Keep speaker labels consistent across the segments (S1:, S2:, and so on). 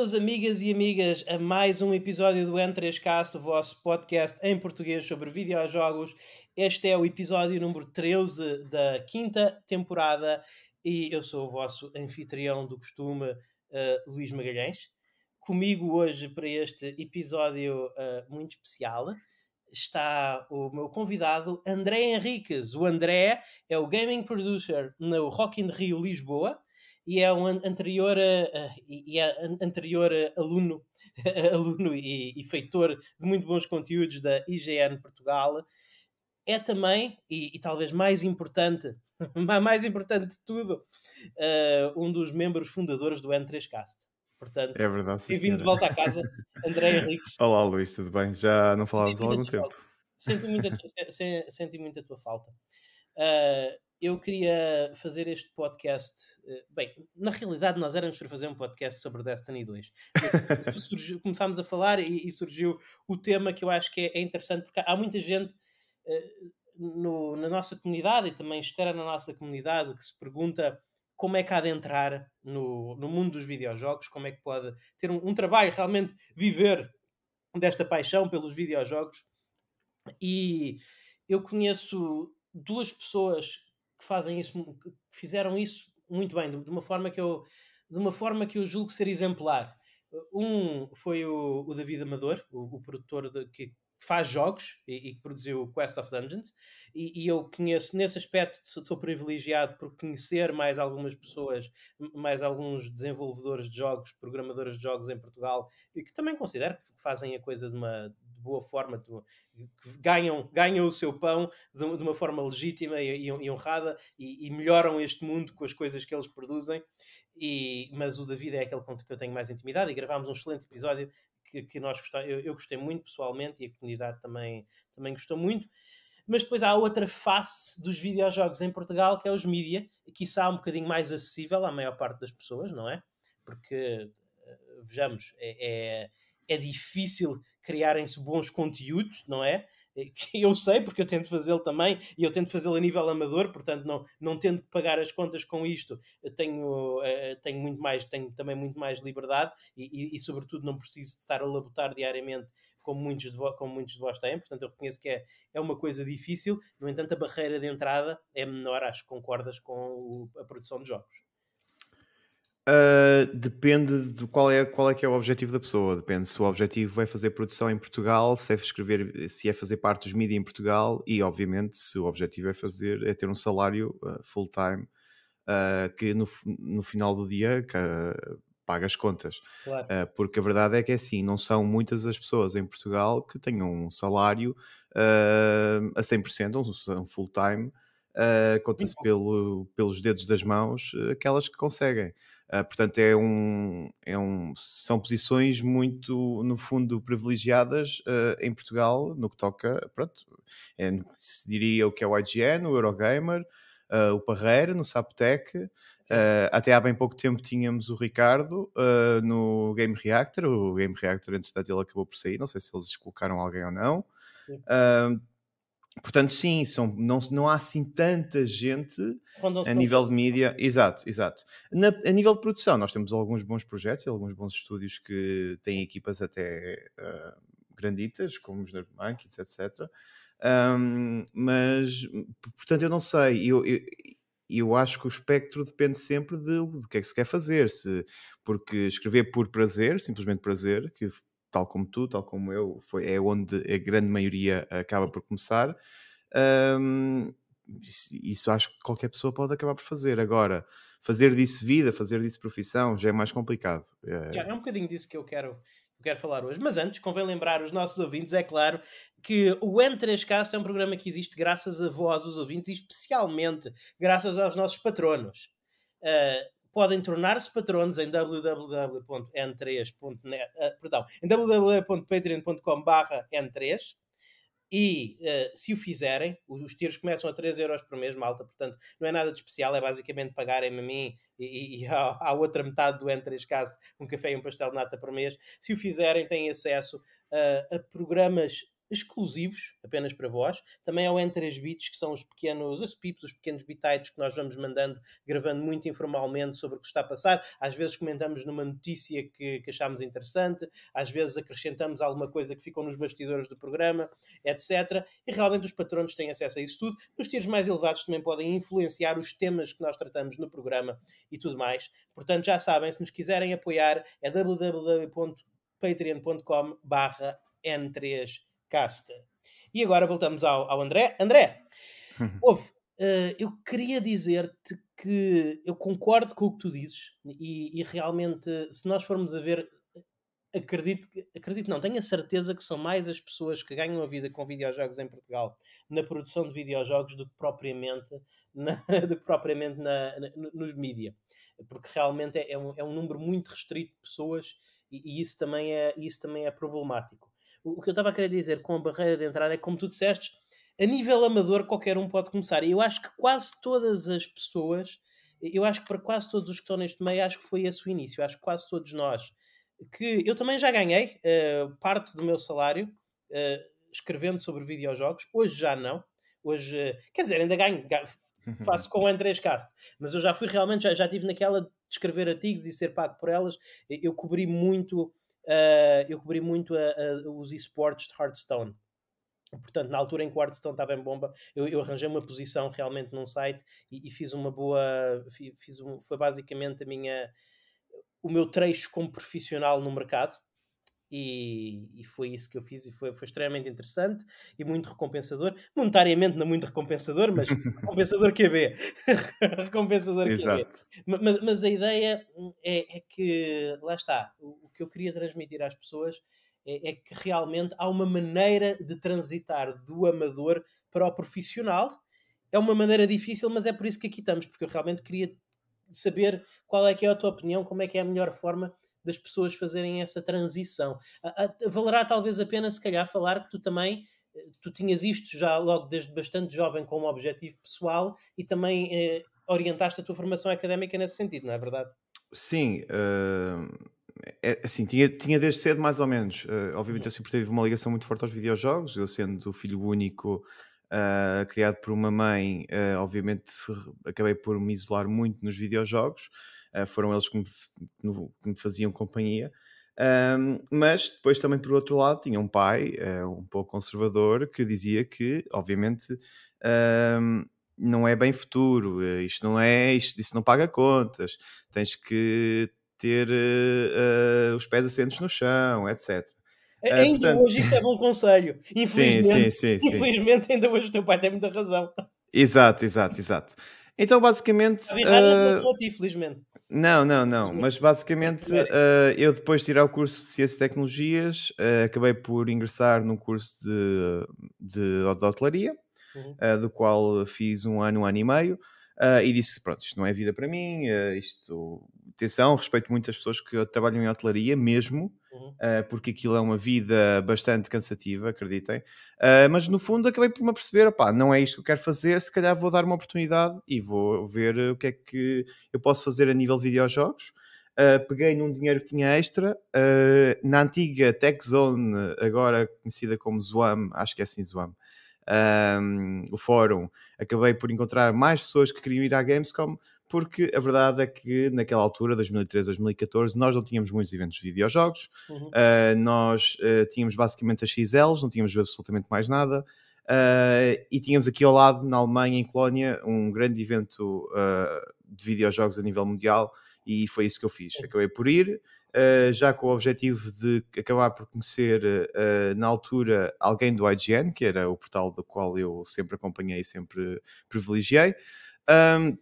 S1: Bem-vindos, amigas e amigas, a mais um episódio do N3Cast, o vosso podcast em português sobre videojogos. Este é o episódio número 13 da quinta temporada e eu sou o vosso anfitrião do costume, uh, Luís Magalhães. Comigo hoje para este episódio uh, muito especial está o meu convidado André Henriques. O André é o gaming producer no Rock in Rio Lisboa e é um anterior, e é anterior aluno, aluno e, e feitor de muito bons conteúdos da IGN Portugal. É também, e, e talvez mais importante, mais importante de tudo, uh, um dos membros fundadores do N3Cast. Portanto, é verdade, bem-vindo de volta à casa, André Henriques.
S2: Olá Luís, tudo bem? Já não falávamos há algum tempo.
S1: Senti muito, a tua, senti muito a tua falta. Uh, eu queria fazer este podcast. Eh, bem, na realidade, nós éramos para fazer um podcast sobre Destiny 2. surgiu, começámos a falar e, e, surgiu o tema que eu acho que é, é interessante, porque há muita gente uh, no, na nossa comunidade e também externa na nossa comunidade que se pergunta como é que há de entrar no, no mundo dos videojogos, como é que pode ter um, um trabalho, realmente viver desta paixão pelos videojogos. E eu conheço duas pessoas que fazem isso, que fizeram isso muito bem, de, de uma forma que eu de uma forma que eu julgo ser exemplar. Uh, um foi o, o David Amador, o, o produtor de, que, faz jogos e, que produziu Quest of Dungeons, e, e, eu conheço nesse aspecto, sou privilegiado por conhecer mais algumas pessoas, mais alguns desenvolvedores de jogos, programadores de jogos em Portugal, e que também considero que fazem a coisa de uma de boa forma, de, que ganham, ganham o seu pão de, de uma forma legítima e, e honrada e, e, melhoram este mundo com as coisas que eles produzem. mas o David é aquele com que eu tenho mais intimidade e gravámos um excelente episódio que, que nós gostamos, eu, eu, gostei muito pessoalmente e a comunidade também, também gostou muito. Mas depois há outra face dos videojogos em Portugal, que é os mídia, que está um bocadinho mais acessível à maior parte das pessoas, não é? Porque, eh, vejamos, é, é, é difícil criarem-se bons conteúdos, não é? Eh, que eu sei porque eu tento fazê-lo também e eu tento fazê-lo a nível amador, portanto não, não tendo que pagar as contas com isto, eh, tenho, eh, tenho muito mais, tenho também muito mais liberdade e, e, e sobretudo não preciso de estar a labotar diariamente como muitos de, vós, como muitos de vós têm, portanto eu reconheço que é, é uma coisa difícil, no entanto a barreira de entrada é menor, acho que concordas com a produção de jogos.
S2: Ah, depende de qual é, qual é que é o objetivo da pessoa. Depende se o objetivo é fazer produção em Portugal, se é escrever, se é fazer parte dos mídias em Portugal e, obviamente, se o objetivo é fazer é ter um salário uh, ah, full time uh, ah, que no, no final do dia que, paga as contas. Claro. porque a verdade é que é assim, não são muitas as pessoas em Portugal que tenham um salário a 100%, um, um full time. Uh, conta-se pelo, pelos dedos das mãos aquelas que conseguem. Ah, portanto, é um, é um, são posições muito, no fundo, privilegiadas uh, em Portugal, no que toca, pronto, é, se diria o que é o IGN, o Eurogamer, uh, o Parreira, no Saptec. até há bem pouco tempo tínhamos o Ricardo no Game Reactor. O Game Reactor, entretanto, ele acabou por sair. Não sei se eles colocaram alguém ou não. Portanto, sim, são, não, não há assim tanta gente a nível de mídia. Exato, exato. Na, a nível de produção, nós temos alguns bons projetos, alguns bons estúdios que têm equipas até uh, granditas, como os Nerve etc. Um, mas, portanto, eu não sei. Eu, eu, eu acho que o espectro depende sempre de, do que é que se quer fazer. Se, porque escrever por prazer, simplesmente prazer, que tal como tu, tal como eu, foi, é onde a grande maioria acaba por começar. Um, isso, isso, acho que qualquer pessoa pode acabar por fazer. Agora, fazer disso vida, fazer disso profissão, já é mais complicado. É, é
S1: um bocadinho disso que eu quero, quero falar hoje. Mas antes, convém lembrar os nossos ouvintes, é claro, que o N3K é um programa que existe graças a vós, os ouvintes, e especialmente graças aos nossos patronos. Uh, podem tornar-se patronos em www.n3.net, eh, perdão, em www.patreon.com/barra n3 e uh, se o fizerem, os tiros começam a 3 euros por mês, malta, portanto não é nada de especial, é basicamente pagarem-me a mim e, e, à, outra metade do n 3 caso um café e um pastel de nata por mês. Se o fizerem, têm acesso uh, a programas exclusivos, apenas para vós. Também ao N3 Bits, que são os pequenos, as pips, os pequenos bitites que nós vamos mandando, gravando muito informalmente sobre o que está a passar. Às vezes comentamos numa notícia que, que achámos interessante, às vezes acrescentamos alguma coisa que ficou nos bastidores do programa, etc. E realmente os patronos têm acesso a isso tudo. Os tiros mais elevados também podem influenciar os temas que nós tratamos no programa e tudo mais. Portanto, já sabem, se nos quiserem apoiar, é www.patreon.com barra N3 e agora voltamos ao, ao André. André, uhum. ouve, uh, eu queria dizer-te que eu concordo com o que tu dizes e, e realmente, se nós formos a ver, acredito, acredito não, tenho a certeza que são mais as pessoas que ganham a vida com videojogos em Portugal na produção de videojogos do que propriamente, na, que propriamente na, na, nos mídia. Porque realmente é, é, um, é um número muito restrito de pessoas e, e, isso, também é, isso também é problemático. O, que eu estava a querer dizer com a barreira de entrada é que, como tu disseste, a nível amador qualquer um pode começar. Eu acho que quase todas as pessoas, eu acho que para quase todos os que estão neste meio, acho que foi esse o início. Eu acho que quase todos nós, que eu também já ganhei uh, parte do meu salário uh, escrevendo sobre videojogos, hoje já não. Hoje, eh, quer dizer, ainda ganho, ganho faço com o Andrés Castro. Mas eu já fui realmente, já, já tive naquela de escrever artigos e ser pago por elas. Eu cobri muito uh, eu cobri muito a, a, os esportes de Hearthstone. Portanto, na altura em que o Hearthstone estava em bomba, eu, eu arranjei uma posição realmente num site e, e fiz uma boa. Fiz um, foi basicamente a minha, o meu trecho como profissional no mercado. E, e, foi isso que eu fiz e foi, foi extremamente interessante e muito recompensador. Monetariamente não muito recompensador, mas recompensador QB. É recompensador QB. É mas, mas a ideia hum, é, é, que, lá está, o, o que eu queria transmitir às pessoas é, é, que realmente há uma maneira de transitar do amador para o profissional. É uma maneira difícil, mas é por isso que aqui estamos, porque eu realmente queria saber qual é que é a tua opinião, como é que é a melhor forma das pessoas fazerem essa transição. Valerá talvez a pena, se calhar, falar que tu também eh, tu tinhas isto já logo desde bastante jovem como objetivo pessoal e também eh, orientaste a tua formação académica nesse sentido, não é verdade?
S2: Sim, uh, é, assim, tinha, tinha desde cedo mais ou menos. Uh, obviamente eu uhum. sempre tive uma ligação muito forte aos videojogos, eu sendo o filho único uh, criado por uma mãe, obviamente acabei por me isolar muito nos videojogos. Uh, foram eles que me, que me faziam companhia. Um, mas depois também por outro lado tinha um pai uh, um pouco conservador que dizia que obviamente um, não é bem futuro eh, isto não é isto isso não paga contas tens que ter uh, uh, os pés assentos no chão etc ainda portanto... hoje isso é bom
S1: conselho infelizmente, sim, sim, sim, infelizmente ainda hoje o teu pai tem muita razão
S2: exato exato exato
S1: então basicamente uh... não infelizmente
S2: não, não, não. Mas basicamente uh, eu depois de tirar o curso de Ciências e Tecnologias uh, acabei por ingressar num curso de, de, de hotelaria, uhum. uh, do qual fiz um ano, um ano e meio. e disse, pronto, isto não é vida para mim, isto... Atenção, respeito muito as pessoas que trabalham em hotelaria, mesmo, Uhum. Ah, porque aquilo é uma vida bastante cansativa, acreditem. Uh, mas no fundo acabei por me aperceber: opá, não é isto que eu quero fazer, se calhar vou dar uma oportunidade e vou ver o que é que eu posso fazer a nível de videojogos. Uh, peguei num dinheiro que tinha extra na antiga Tech Zone, agora conhecida como Zoam, acho que é assim Zoam. Um, o fórum, acabei por encontrar mais pessoas que queriam ir à Gamescom, porque a verdade é que naquela altura, 2013, 2014, nós não tínhamos muitos eventos de videojogos, uhum. uh, nós uh, tínhamos basicamente as XLs, não tínhamos absolutamente mais nada, uh, e tínhamos aqui ao lado, na Alemanha, em Colónia, um grande evento de videojogos a nível mundial, e foi isso que eu fiz. Acabei por ir, já com o objetivo de acabar por conhecer, na altura, alguém do IGN, que era o portal do qual eu sempre acompanhei e sempre privilegiei. Um,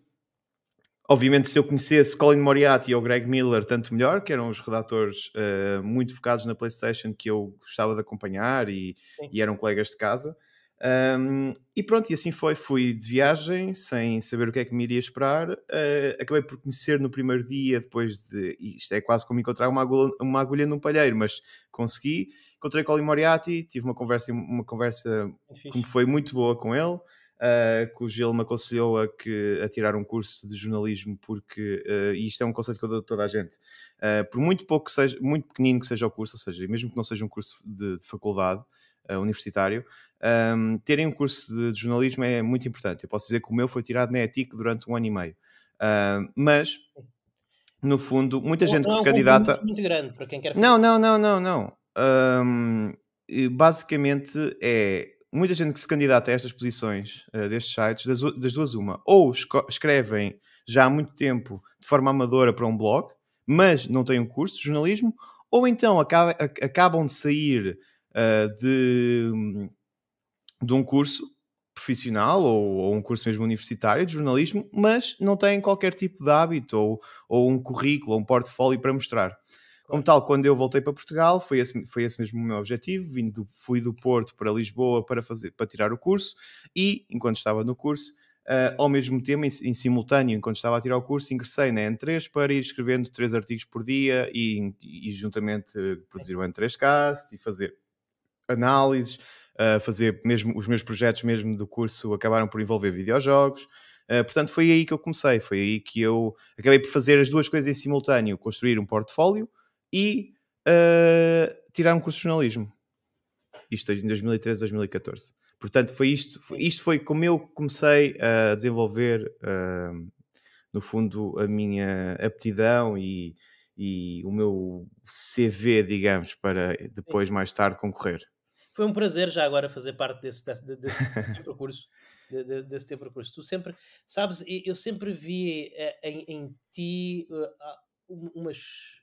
S2: Obviamente, se eu conhecesse Colin Moriarty ou Greg Miller, tanto melhor, que eram os redatores uh, muito focados na PlayStation que eu gostava de acompanhar e, e eram colegas de casa. Um, e pronto, e assim foi. Fui de viagem, sem saber o que é que me iria esperar. Uh, acabei por conhecer no primeiro dia, depois de. Isto é quase como encontrar uma agulha, uma agulha num palheiro, mas consegui. Encontrei Colin Moriarty, tive uma conversa, uma conversa que foi muito boa com ele uh, que o Gil me aconselhou a, que, a tirar um curso de jornalismo, porque, uh, e isto é um conselho que eu dou a toda a gente, uh, por muito pouco que seja, muito pequenino que seja o curso, ou seja, mesmo que não seja um curso de, de faculdade, universitário, um, ehm, terem um curso de, de, jornalismo é muito importante. Eu posso dizer que o meu foi tirado na ETIC durante um ano e meio. Ehm, mas no fundo, muita Ou gente não, é que se candidata. Muito, muito grande para quem quer fazer. Não, não, não, não, não. Um, ehm, basicamente é muita gente que se candidata a estas posições uh, destes sites, das, das, duas uma, ou escrevem já há muito tempo de forma amadora para um blog, mas não têm um curso de jornalismo, ou então acaba, ac acabam de sair uh, de, de um curso profissional ou, ou, um curso mesmo universitário de jornalismo, mas não têm qualquer tipo de hábito ou, ou um currículo, ou um portfólio para mostrar. Como tal, quando eu voltei para Portugal, foi esse, foi esse mesmo o meu objetivo. Vim do, fui do Porto para Lisboa para, fazer, para tirar o curso e, enquanto estava no curso, Uh, ao mesmo tempo, em, em, simultâneo, enquanto estava a tirar o curso, ingressei na N3 para ir escrevendo três artigos por dia e, e juntamente eh, produzir o N3Cast e fazer análises, uh, fazer mesmo os meus projetos mesmo do curso acabaram por envolver videojogos. portanto, foi aí que eu comecei, foi aí que eu acabei por fazer as duas coisas em simultâneo, construir um portfólio e uh, eh, tiraram um curso de jornalismo. Isto em 2013, 2014. Portanto, foi isto, foi, isto foi como eu comecei a desenvolver, uh, no fundo, a minha aptidão e, e o meu CV, digamos, para depois, mais tarde, concorrer.
S1: Foi um prazer já agora fazer parte desse, desse, desse, desse percurso. de, desse teu percurso. Tu sempre, sabes, eu sempre vi eh, em, em ti uh, umas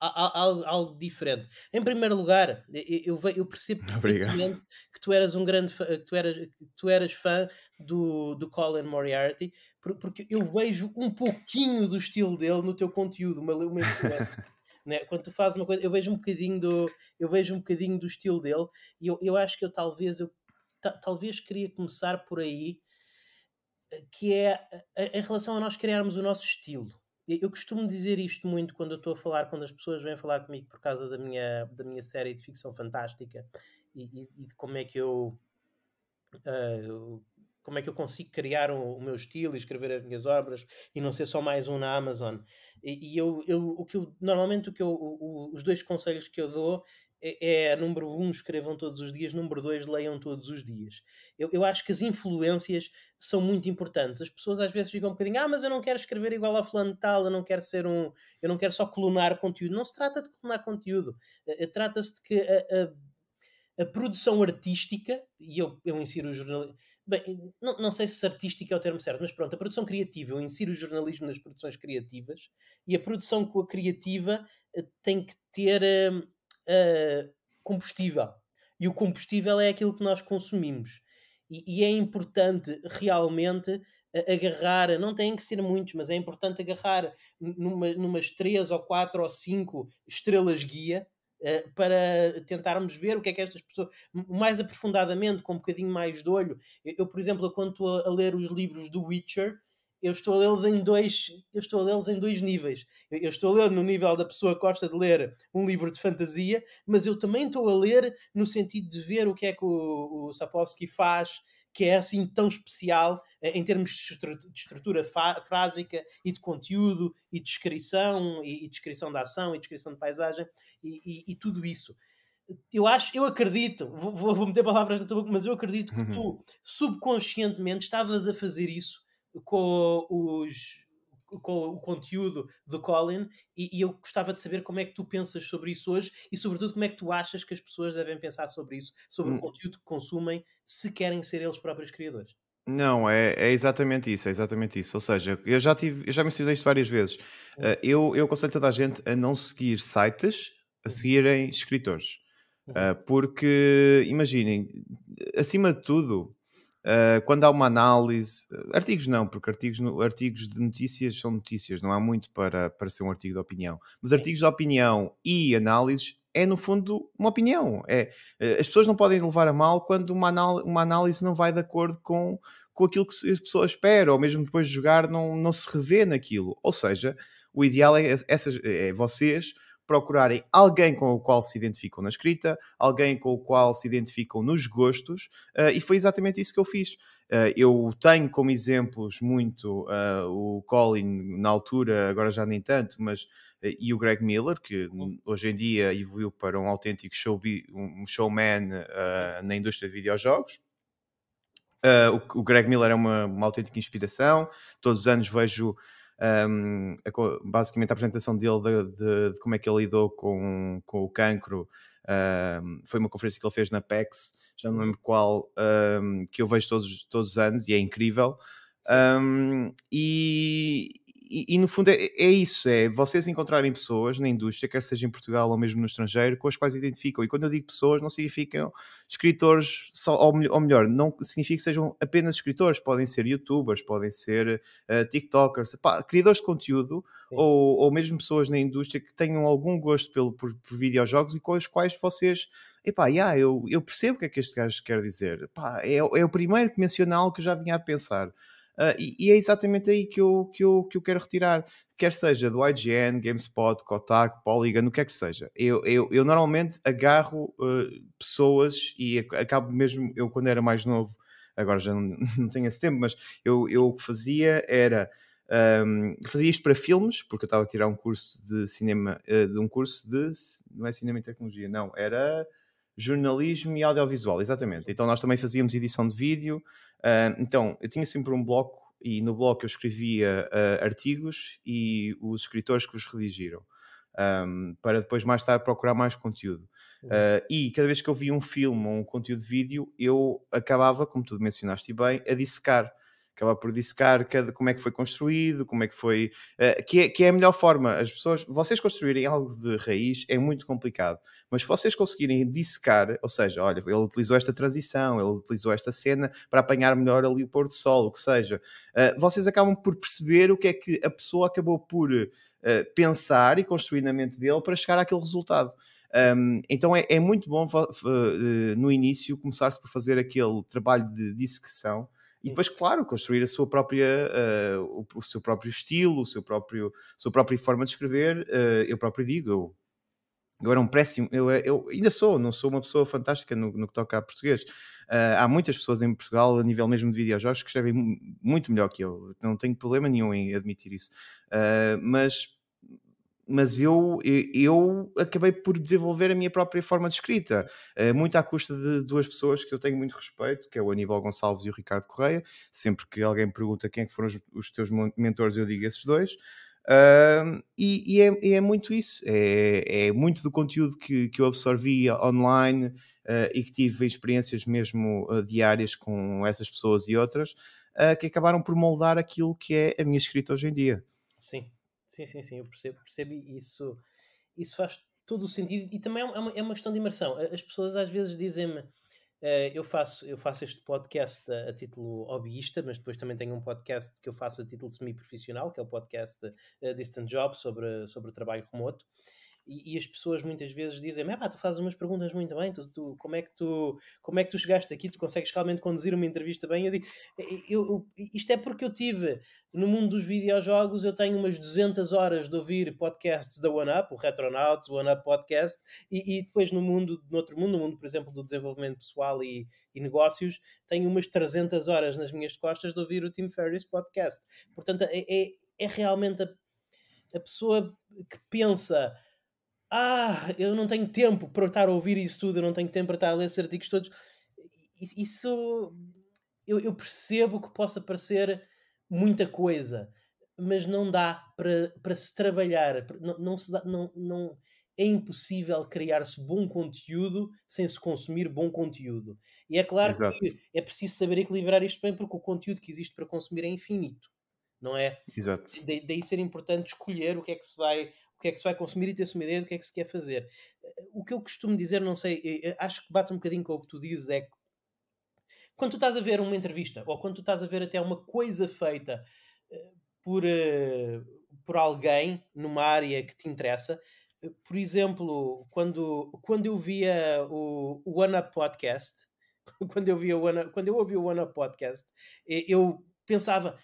S1: algo, algo diferente. Em primeiro lugar, eu, eu percebo perfeitamente que tu eras um grande fã, que tu eras, que tu eras fã do, do Colin Moriarty, porque eu vejo um pouquinho do estilo dele no teu conteúdo, uma, uma influência. né? Quando tu fazes uma coisa, eu vejo um bocadinho do, eu vejo um bocadinho do estilo dele e eu, eu acho que eu talvez eu talvez queria começar por aí, eh, que é eh, em relação a nós criarmos o nosso estilo eu costumo dizer isto muito quando eu estou a falar, quando as pessoas vêm falar comigo por causa da minha, da minha série de ficção fantástica e, e, e de como é que eu uh, como é que eu consigo criar o, o, meu estilo e escrever as minhas obras e não ser só mais um na Amazon. E, e eu, eu, o que eu, normalmente o que eu, o, os dois conselhos que eu dou é, é número um, escrevam todos os dias, número dois, leiam todos os dias. Eu, eu acho que as influências são muito importantes. As pessoas às vezes ficam um bocadinho, ah, mas eu não quero escrever igual a fulano tal, eu não quero ser um, eu não quero só clonar conteúdo. Não se trata de clonar conteúdo, eh, eh, trata-se de que a, a, a, produção artística, e eu, eu insiro o jornalismo, bem, não, não sei se artística é o termo certo, mas pronto, a produção criativa, eu insiro o jornalismo nas produções criativas, e a produção criativa eh, tem que ter uh, combustível. E o combustível é aquilo que nós consumimos. E, e é importante realmente agarrar, não têm que ser muitos, mas é importante agarrar numa, numas três ou quatro ou cinco estrelas guia uh, para tentarmos ver o que é que estas pessoas, mais aprofundadamente, com um bocadinho mais de olho. Eu, eu por exemplo, quando estou a, a ler os livros do Witcher, eu estou a lê-los em dois, eu estou a lê-los em dois níveis. Eu, estou a ler no nível da pessoa que gosta de ler um livro de fantasia, mas eu também estou a ler no sentido de ver o que é que o, o Sapowski faz que é assim tão especial eh, em termos de estrutura frásica e de conteúdo e descrição e, e descrição da ação e descrição de paisagem e, e, e tudo isso. Eu acho, eu acredito, vou, vou meter palavras na tua boca, mas eu acredito que uhum. tu subconscientemente estavas a fazer isso com os com o conteúdo do Colin e, e, eu gostava de saber como é que tu pensas sobre isso hoje e sobretudo como é que tu achas que as pessoas devem pensar sobre isso, sobre hum. o conteúdo que consumem se querem ser eles próprios criadores.
S2: Não, é, é exatamente isso, é exatamente isso. Ou seja, eu já tive, eu já mencionei isto várias vezes. Hum. Uh, eu, eu aconselho toda a gente a não seguir sites, a hum. seguirem escritores. Hum. Uh, porque imaginem, acima de tudo, eh, quando há uma análise, eh, artigos não, porque artigos, artigos de notícias são notícias, não há muito para, para ser um artigo de opinião. Mas artigos de opinião e análises é, no fundo, uma opinião. É, eh, as pessoas não podem levar a mal quando uma, uma análise não vai de acordo com, com aquilo que as pessoas esperam, ou mesmo depois de jogar não, não se revê naquilo. Ou seja, o ideal é, essas, é vocês procurarem alguém com o qual se identificam na escrita, alguém com o qual se identificam nos gostos, uh, e foi exatamente isso que eu fiz. Uh, eu tenho como exemplos muito uh, o Colin, na altura, agora já nem tanto, mas uh, e o Greg Miller, que hoje em dia evoluiu para um autêntico show, um showman na indústria de videojogos. o, o Greg Miller é uma, uma autêntica inspiração. Todos os anos vejo um, a, basicamente a apresentação dele de, de, de, como é que ele lidou com, com o cancro. Um, foi uma conferência que ele fez na PEX, já não lembro qual, um, que eu vejo todos, todos os anos e é incrível. Um, e, e, e, no fundo é, é, isso, é vocês encontrarem pessoas na indústria, quer seja em Portugal ou mesmo no estrangeiro, com as quais identificam. E quando eu digo pessoas, não significam escritores, só, ou, ou melhor, não significa que sejam apenas escritores, podem ser youtubers, podem ser uh, tiktokers, pá, criadores de conteúdo, ou, ou, mesmo pessoas na indústria que tenham algum gosto pelo, por, por videojogos e com os quais vocês epá, yeah, eu, eu percebo o que é que este gajo quer dizer. Epá, é, é o primeiro que algo que eu já vinha a pensar. Uh, e, e, é exatamente aí que eu, que, eu, que eu quero retirar, quer seja do IGN, GameSpot, Kotaku, Polygon, o que é que seja. Eu, eu, eu normalmente agarro uh, pessoas e acabo mesmo, eu quando era mais novo, agora já não, não tenho esse tempo, mas eu, eu o que fazia era. Um, fazia isto para filmes, porque eu estava a tirar um curso de cinema, uh, de um curso de. não é cinema e tecnologia, não, era jornalismo e audiovisual, exatamente. Então nós também fazíamos edição de vídeo, ah, então, eu tinha sempre um bloco e no bloco eu escrevia uh, artigos e os escritores que os redigiram. Um, para depois mais tarde procurar mais conteúdo. Uh, e cada vez que eu via um filme ou um conteúdo de vídeo, eu acabava, como tu mencionaste bem, a dissecar acaba por dissecar cada, como é que foi construído, como é que foi. Uh, que, é, que é a melhor forma. As pessoas, vocês construírem algo de raiz é muito complicado, mas se vocês conseguirem dissecar, ou seja, olha, ele utilizou esta transição, ele utilizou esta cena para apanhar melhor ali o pôr do sol, o que seja, uh, vocês acabam por perceber o que é que a pessoa acabou por uh, pensar e construir na mente dele para chegar àquele resultado. Um, então é, é, muito bom no início começar-se por fazer aquele trabalho de dissecção e depois, claro, construir a sua própria, uh, o, seu próprio estilo, o seu próprio, sua própria forma de escrever. Uh, eu próprio digo, eu, eu era um péssimo, eu, eh, eu, ainda sou, não sou uma pessoa fantástica no, no que toca a português. Uh, há muitas pessoas em Portugal, a nível mesmo de videojogos, que escrevem muito melhor que eu. Não tenho problema nenhum em admitir isso. Uh, mas mas eu, eu acabei por desenvolver a minha própria forma de escrita, eh, muito à custa de duas pessoas que eu tenho muito respeito, que é o Aníbal Gonçalves e o Ricardo Correia. Sempre que alguém pergunta quem é foram os, teus mentores, eu digo esses dois. e, e é, é, muito isso, é, é, muito do conteúdo que, que eu absorvi online eh, e que tive experiências mesmo eh, diárias com essas pessoas e outras, que acabaram por moldar aquilo que é a minha escrita hoje em dia.
S1: Sim, Sim, sim, sim, eu percebo, percebo isso, isso faz todo o sentido e também é, é uma, é uma questão de imersão. As pessoas às vezes dizem-me, uh, eu, faço, eu faço este podcast a, a, título hobbyista, mas depois também tenho um podcast que eu faço a título semi-profissional, que é o podcast uh, Distant Job, sobre, sobre trabalho remoto e, as pessoas muitas vezes dizem ah, tu fazes umas perguntas muito bem, tu, tu, como, é que tu, como é que tu chegaste aqui, tu consegues realmente conduzir uma entrevista bem? Eu digo, eu, eu, isto é porque eu tive, no mundo dos videojogos, eu tenho umas 200 horas de ouvir podcasts da OneUp, o Retronauts, o OneUp Podcast, e, e, depois no mundo, no outro mundo, no mundo, por exemplo, do desenvolvimento pessoal e, e negócios, tenho umas 300 horas nas minhas costas de ouvir o Tim Ferriss Podcast. Portanto, é, é, é realmente a, a pessoa que pensa ah, eu não tenho tempo para estar a ouvir isso tudo, eu não tenho tempo para estar a ler esses artigos todos. Isso eu, eu percebo que possa parecer muita coisa, mas não dá para, para se trabalhar, não, não se dá, não, não, é impossível criar-se bom conteúdo sem se consumir bom conteúdo. E é claro Exato. que é preciso saber equilibrar isto bem, porque o conteúdo que existe para consumir é infinito, não é? Exato. daí ser importante escolher o que é que se vai o que é que se vai consumir e ter-se uma ideia do que é que se quer fazer. O que eu costumo dizer, não sei, acho que bate um bocadinho com o que tu dizes, é que quando tu estás a ver uma entrevista ou quando tu estás a ver até uma coisa feita eh, por, eh, por alguém numa área que te interessa, eh, por exemplo, quando, quando eu via o, o One Up Podcast, quando eu, via o One, quando eu ouvi o One Up Podcast, eu pensava,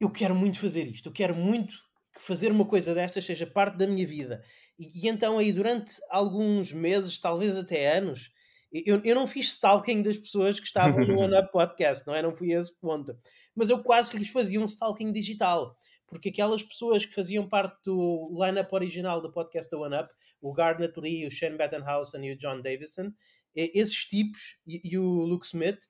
S1: eu quero muito fazer isto, eu quero muito que fazer uma coisa destas seja parte da minha vida. E, e então aí durante alguns meses, talvez até anos, eu, eu não fiz stalking das pessoas que estavam no One Up Podcast, não é? Não fui a esse ponto. Mas eu quase que lhes fazia um stalking digital. Porque aquelas pessoas que faziam parte do lineup original do podcast da One Up, o Garnet Lee, o Shane Battenhausen e o John Davison, esses tipos, e, e o Luke Smith,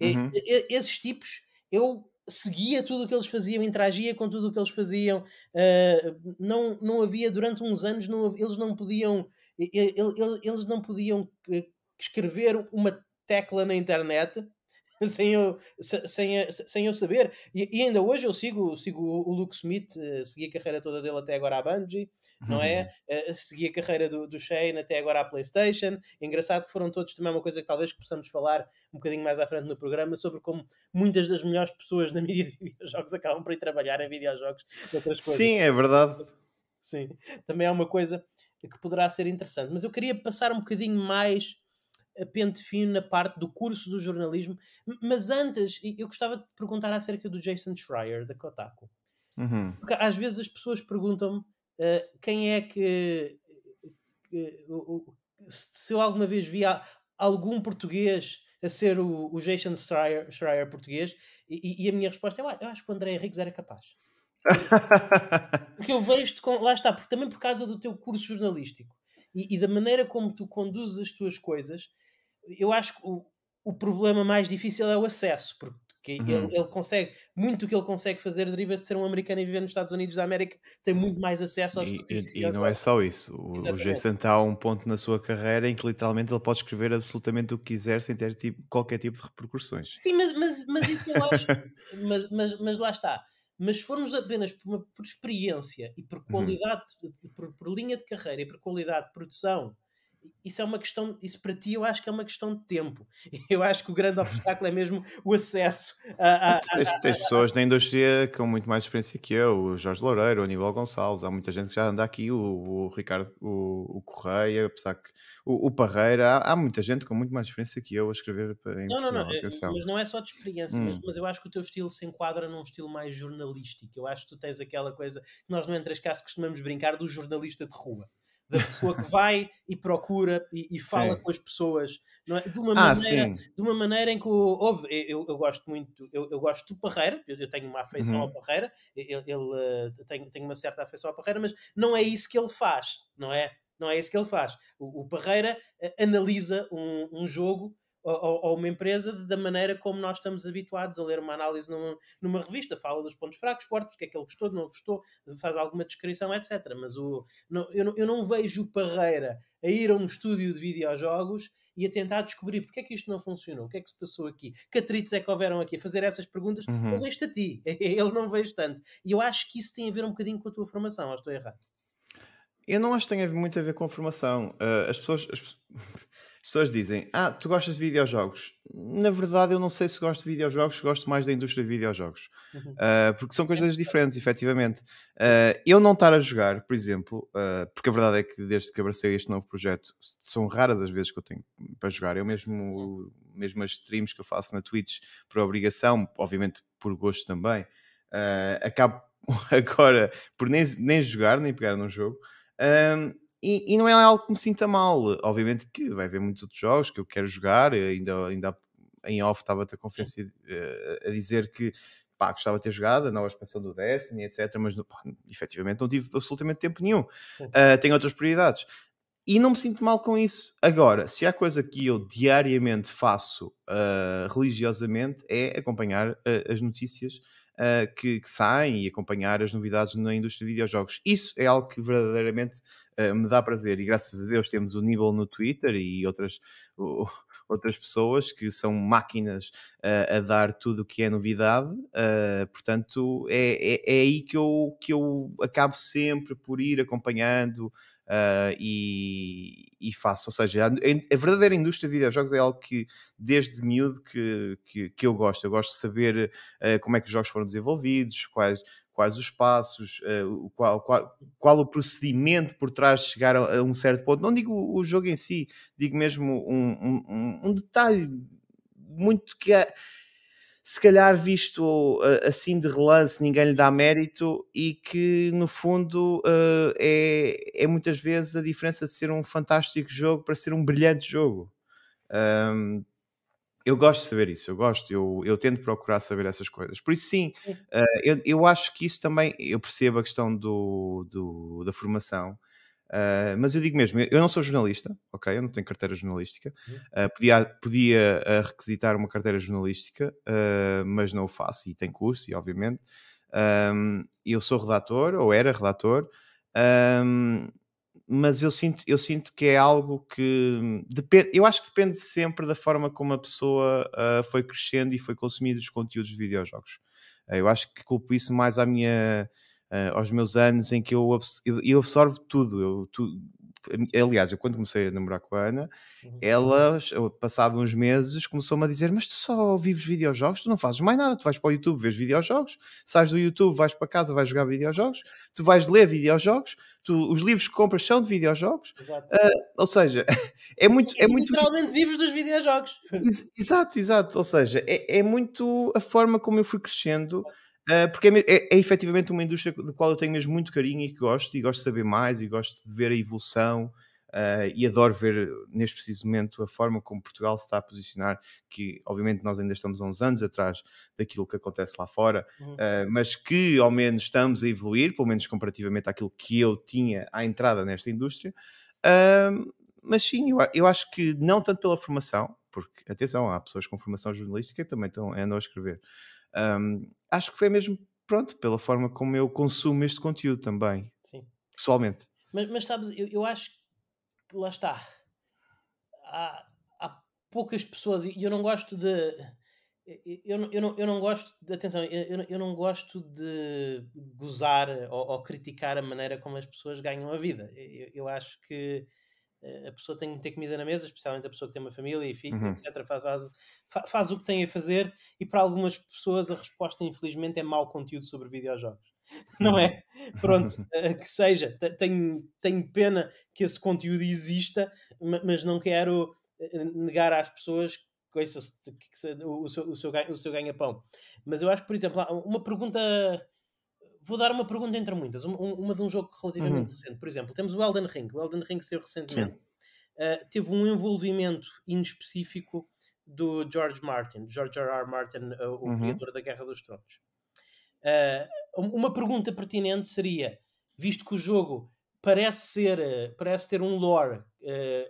S1: uhum. esses tipos eu seguia tudo o que eles faziam, interagia com tudo o que eles faziam. Uh, não, não havia, durante uns anos, não, eles não podiam. Eles não podiam eh, escrever uma tecla na internet sem eu, sem, sem eu saber. E, e ainda hoje eu sigo, sigo o Luke Smith, eh, segui a carreira toda dele até agora à Bungie não é? Uh, segui a carreira do, do Shane até agora à PlayStation. engraçado que foram todos também uma coisa que talvez possamos falar um bocadinho mais à frente no programa sobre como muitas das melhores pessoas na mídia de videojogos acabam por ir trabalhar em videojogos e outras coisas. Sim, é verdade. Sim, também é uma coisa que poderá ser interessante. Mas eu queria passar um bocadinho mais a pente fino na parte do curso do jornalismo. Mas antes, eu gostava de perguntar acerca do Jason Schreier, da Kotaku. Uhum. Porque às vezes as pessoas perguntam-me ah, quem é que, que se eu alguma vez vi algum português a ser o, o Jason Schreier, Schreier português, e, e, a minha resposta é: ah, eu acho que o André Henriques era capaz. porque eu vejo-te com, lá está, porque, também por causa do teu curso jornalístico e, e, da maneira como tu conduzes as tuas coisas, eu acho que o, o problema mais difícil é o acesso, porque que uhum. ele, ele, consegue, muito que ele consegue fazer deriva-se de ser um americano e viver nos Estados Unidos da América, tem muito mais acesso aos e, e, e não é
S2: só isso, o, o Jason está a um ponto na sua carreira em que literalmente ele pode escrever absolutamente o que quiser sem ter tipo, qualquer tipo de repercussões. Sim, mas, mas, mas isso eu acho,
S1: mas, mas, mas lá está. Mas se formos apenas por, por experiência e por uhum. qualidade, uhum. por, por linha de carreira e por qualidade de produção isso é uma questão, isso para ti eu acho que é uma questão de tempo. Eu acho que o grande obstáculo é mesmo o acesso a. a, a, a Tens
S2: pessoas da indústria com muito mais experiência que eu, o Jorge Loureiro, o Aníbal Gonçalves, há muita gente que já anda aqui, o, o Ricardo, o, o, Correia, apesar que o, o Parreira, há, há, muita gente com muito mais experiência que eu a escrever para Não, não, não, atenção. mas
S1: não é só de experiência, hum. mas, mas, eu acho que o teu estilo se enquadra num estilo mais jornalístico. Eu acho que tu tens aquela coisa que nós no Entre as Casas costumamos brincar do jornalista de rua da pessoa que vai e procura e, e fala sim. com as pessoas é? de, uma ah, maneira, de uma maneira em que houve, eu, eu, gosto muito eu, eu gosto do Parreira, eu, eu, tenho uma afeição uhum. ao Parreira, ele, ele eh, tem, tem uma certa afeição ao Parreira, mas não é isso que ele faz, não é? Não é isso que ele faz. O, o Parreira eh, analisa um, um jogo ou, uma empresa da maneira como nós estamos habituados a ler uma análise numa, numa, revista, fala dos pontos fracos, fortes, porque é que ele gostou, não gostou, faz alguma descrição, etc. Mas o, não, eu, não, eu não vejo Parreira a ir a um estúdio de videojogos e a tentar descobrir porque é que isto não funcionou, o que é que se passou aqui, que atritos é que houveram aqui, fazer essas perguntas, uhum. eu vejo a ti, ele não vejo tanto. E eu acho que isso tem a ver um bocadinho com a tua formação, ou estou errado?
S2: Eu não acho que tenha muito a ver com a formação. Uh, as pessoas. As... pessoas dizem: Ah, tu gostas de videojogos? Na verdade, eu não sei se gosto de videojogos, gosto mais da indústria de videojogos. Uh, porque são coisas diferentes, efetivamente. Uh, eu não estar a jogar, por exemplo, uh, porque a verdade é que desde que abracei este novo projeto, são raras as vezes que eu tenho para jogar. Eu mesmo, mesmo as streams que eu faço na Twitch, por obrigação, obviamente por gosto também, acabo agora por nem, nem jogar, nem pegar num jogo. E, e, não é algo que me sinta mal. Obviamente que vai haver muitos outros jogos que eu quero jogar. Eh, ainda, ainda em off estava a conferência eh, a dizer que pá, gostava de ter jogado a nova expansão do Destiny, etc. Mas pá, efetivamente não tive absolutamente tempo nenhum. Uh, tenho outras prioridades. E não me sinto mal com isso. Agora, se há coisa que eu diariamente faço uh, religiosamente é acompanhar as notícias uh, que, que, saem e acompanhar as novidades na indústria de videojogos. Isso é algo que verdadeiramente uh, me dá prazer e graças a Deus temos o Nibble no Twitter e outras. Uh, outras pessoas que são máquinas uh, a dar tudo o que é novidade. Uh, portanto, é, é, é, aí que eu, que eu acabo sempre por ir acompanhando uh, e, e faço. Ou seja, a, a, verdadeira indústria de videojogos é algo que, desde miúdo, que, que, que eu gosto. Eu gosto de saber uh, como é que os jogos foram desenvolvidos, quais, quais os passos, uh, qual, qual, qual, o procedimento por trás de chegar a, a, um certo ponto. Não digo o, o jogo em si, digo mesmo um, um, um detalhe muito que é se calhar visto eh, assim de relance, ninguém lhe dá mérito e que no fundo eh, é, é muitas vezes a diferença de ser um fantástico jogo para ser um brilhante jogo. Um, eu gosto de saber isso, eu gosto, eu, eu tento procurar saber essas coisas. Por isso, sim, eh, eu, eu acho que isso também, eu percebo a questão do, do da formação, Uh, mas eu digo mesmo, eu não sou jornalista, ok? Eu não tenho carteira jornalística. Uh, podia podia uh, requisitar uma carteira jornalística, mas não o faço e tem curso, e obviamente. Um, eu sou redator, ou era redator, um, mas eu sinto, eu sinto que é algo que depende, eu acho que depende sempre da forma como a pessoa foi crescendo e foi consumindo os conteúdos de videojogos. eu acho que culpo isso mais à minha uh, aos meus anos em que eu, eu, eu absorvo tudo. Eu, tu, eh, aliás, eu quando comecei a namorar com a Ana, uhum. ela, eh, passado uns meses, começou-me a dizer: Mas tu só vives videojogos, tu não fazes mais nada, tu vais para o YouTube, vês videojogos, sais do YouTube, vais para casa, vais jogar videojogos, tu vais ler videojogos, tu, os livros que compras são de videojogos. Uh, ou seja, é muito. É, é muito literalmente vives dos videojogos. Exato, exato. Ou seja, é, é muito a forma como eu fui crescendo. Eh, porque é, é, é, efetivamente uma indústria de qual eu tenho mesmo muito carinho e que gosto, e gosto de saber mais, e gosto de ver a evolução, uh, e adoro ver neste preciso momento a forma como Portugal se está a posicionar, que obviamente nós ainda estamos há uns anos atrás daquilo que acontece lá fora, uhum. uh, mas que ao menos estamos a evoluir, pelo menos comparativamente àquilo que eu tinha à entrada nesta indústria. mas sim, eu, eu acho que não tanto pela formação, porque atenção, há pessoas com formação jornalística que também estão, andam a escrever. Um, acho que foi mesmo, pronto, pela forma como eu consumo este conteúdo também. Sim. Pessoalmente.
S1: Mas, mas sabes, eu, eu acho que lá está. Há, há poucas pessoas, e eu não gosto de. Eu, eu, não, eu não gosto de, atenção, eu, eu não gosto de gozar ou, ou, criticar a maneira como as pessoas ganham a vida. Eu, eu acho que eh, a pessoa tem que ter comida na mesa, especialmente a pessoa que tem uma família e filhos, uhum. etc. Faz, faz, faz, o que tem a fazer e para algumas pessoas a resposta, infelizmente, é mau conteúdo sobre videojogos. Não é? Uhum. Pronto, eh, que seja. Tenho, tenho pena que esse conteúdo exista, mas não quero eh, negar às pessoas que o, seu, o seu, o seu ganha-pão. Mas eu acho por exemplo, uma pergunta vou dar uma pergunta entre muitas, uma, uma de um jogo relativamente uhum. recente. Por exemplo, temos o Elden Ring. O Elden Ring saiu recentemente. Uh, teve um envolvimento inespecífico do George Martin, do George R. R. Martin, uh, o uhum. criador da Guerra dos Tronos. Uh, uma pergunta pertinente seria, visto que o jogo parece ser, parece ter um lore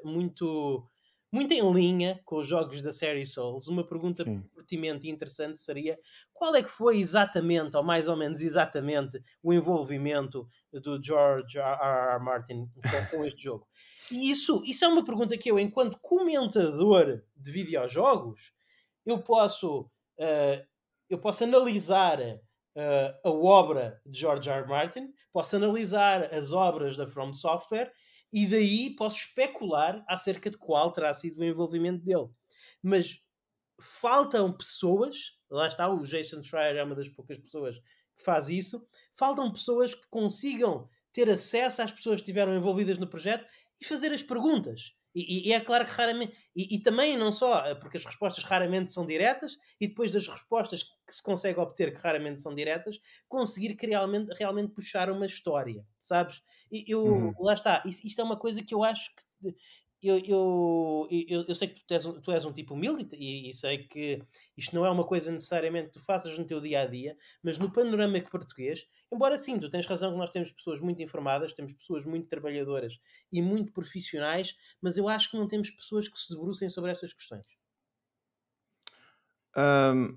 S1: muito muito em linha com os jogos da série Souls, uma pergunta Sim. pertinente e interessante seria qual é que foi exatamente, ou mais ou menos exatamente, o envolvimento do George R. R. Martin com, este jogo? E isso, isso é uma pergunta que eu, enquanto comentador de videojogos, eu posso, uh, eu posso analisar uh, a obra de George R. R. Martin, posso analisar as obras da From Software e daí posso especular acerca de qual terá sido o envolvimento dele. Mas faltam pessoas, lá está, o Jason Schreier é uma das poucas pessoas que faz isso, faltam pessoas que consigam ter acesso às pessoas que estiveram envolvidas no projeto e fazer as perguntas. E, e, é claro que raramente. E, e, também não só, eh, porque as respostas raramente são diretas, e depois das respostas que se consegue obter, que raramente são diretas, conseguir realmente, realmente puxar uma história, sabes? E eu, uhum. lá está, isto, isto, é uma coisa que eu acho que eu, eu, eu, eu, sei que tu és, um, tu és um tipo humilde e, e, sei que isto não é uma coisa necessariamente que tu faças no teu dia a dia, mas no panorama português, embora sim, tu tens razão que nós temos pessoas muito informadas, temos pessoas muito trabalhadoras e muito profissionais, mas eu acho que não temos pessoas que se debrucem sobre estas questões.
S2: Um,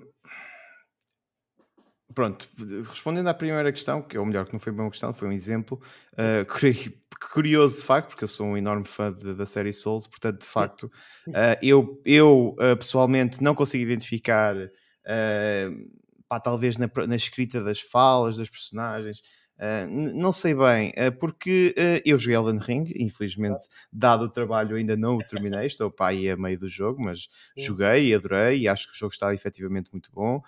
S2: pronto, respondendo à primeira questão, que é ou melhor, que não foi bem uma questão, foi um exemplo, uh, creio curioso de facto, porque eu sou um enorme fã de, da série Souls, portanto, de facto, uh, eu, eu uh, pessoalmente não consigo identificar, uh, pá, talvez na, na, escrita das falas, das personagens. não sei bem, porque eu joguei Elden Ring, infelizmente, dado o trabalho, ainda não o terminei. Estou pá, aí a meio do jogo, mas joguei e adorei. E acho que o jogo está efetivamente muito bom.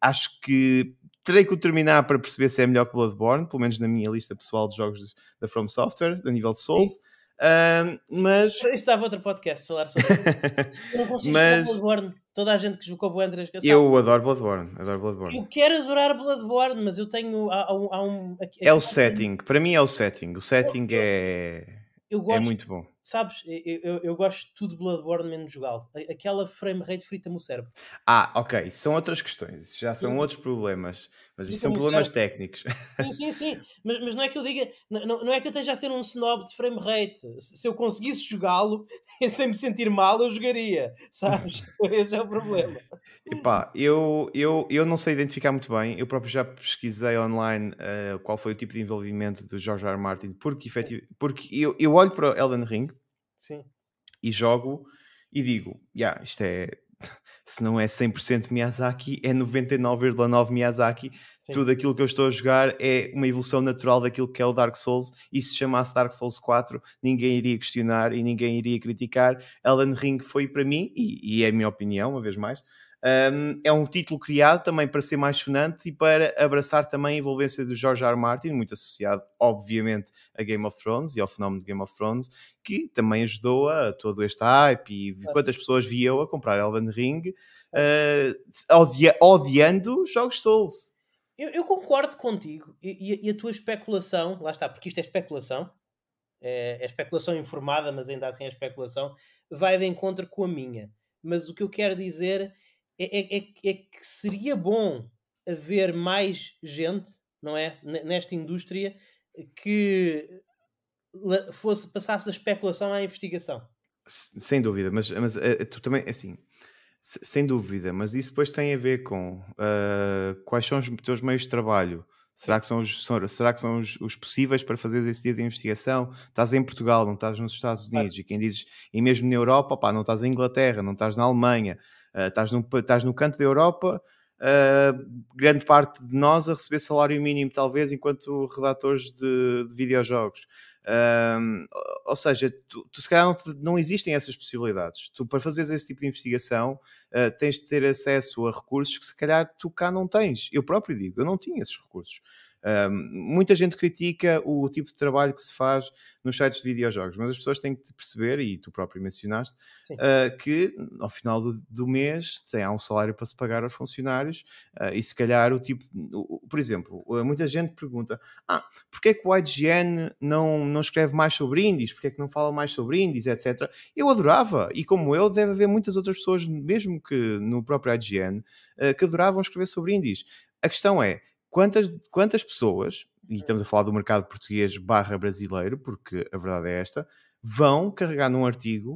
S2: acho que terei que o terminar para perceber se é melhor que Bloodborne, pelo menos na minha lista pessoal de jogos da From Software, a nível de Souls. Uh, mas. isso estava outro podcast falar sobre.
S1: eu não consigo mas...
S2: Bloodborne. Toda a gente que jogou o Andrés Eu adoro Bloodborne, adoro Bloodborne. Eu
S1: quero adorar Bloodborne, mas eu tenho. Há, há, um, é o
S2: setting, para mim é o setting. O setting é. Eu é gosto, é muito bom.
S1: Sabes, eu, eu, eu gosto de tudo Bloodborne menos jogá-lo. Aquela frame rate frita-me o cérebro.
S2: Ah, ok. São outras questões. Já são outros problemas. Mas isso são problemas técnicos. Sim,
S1: sim, sim. Mas, mas não é que eu diga, não, não é que eu esteja a ser um snob de frame rate. Se eu conseguisse jogá-lo sem me sentir mal, eu jogaria, sabes? Esse é o problema.
S2: Epá, eu, eu, eu não sei identificar muito bem. Eu próprio já pesquisei online uh, qual foi o tipo de envolvimento do George R. R. Martin, porque, efetiv... porque eu, eu olho para Elden Ring sim. e jogo e digo: yeah, isto é se não é 100% Miyazaki, é 99,9 Miyazaki. Sim. Tudo aquilo que eu estou a jogar é uma evolução natural daquilo que é o Dark Souls. E se chamasse Dark Souls 4, ninguém iria questionar e ninguém iria criticar. Alan Ring foi para mim, e, e é a minha opinião, uma vez mais, um, é um título criado também para ser mais sonante e para abraçar também a envolvência do George R. R. Martin, muito associado, obviamente, a Game of Thrones e ao fenómeno de Game of Thrones, que também ajudou a todo este hype e quantas pessoas viam a comprar Elven Ring uh, odiando jogos Souls.
S1: Eu, eu concordo contigo e, e, a tua especulação, lá está, porque isto é especulação, é, é especulação informada, mas ainda assim é especulação, vai de encontro com a minha. Mas o que eu quero dizer é, é, é, é que seria bom haver mais gente, não é? Nesta indústria que fosse, passasse da especulação à investigação.
S2: Sem dúvida, mas, mas eh, eh, tu também, é assim, sem dúvida, mas isso depois tem a ver com uh, quais são os teus meios de trabalho. Será que são, os, são, será que são os, os, possíveis para fazer esse dia de investigação? Estás em Portugal, não estás nos Estados Unidos. Claro. E quem e mesmo na Europa, pá, não estás em Inglaterra, não estás na Alemanha. Eh, estás, num, estás no canto da Europa, uh, grande parte de nós a receber salário mínimo, talvez, enquanto redatores de, de videojogos. Ehm, ou seja, tu, tu se calhar não, não, existem essas possibilidades. Tu, para fazeres esse tipo de investigação, uh, tens de ter acesso a recursos que se calhar tu cá não tens. Eu próprio digo, eu não tinha esses recursos. Um, muita gente critica o tipo de trabalho que se faz nos sites de videojogos, mas as pessoas têm que perceber, e tu próprio mencionaste, uh, que ao final do, do mês tem, há um salário para se pagar aos funcionários uh, e se calhar o tipo. O, por exemplo, muita gente pergunta: ah, porquê é que o IGN não, não escreve mais sobre indies? Porquê é que não fala mais sobre indies, etc. Eu adorava, e como eu, deve haver muitas outras pessoas, mesmo que no próprio IGN, uh, ah, que adoravam escrever sobre indies. A questão é, quantas, quantas pessoas, e estamos a falar do mercado português barra brasileiro, porque a verdade é esta, vão carregar num artigo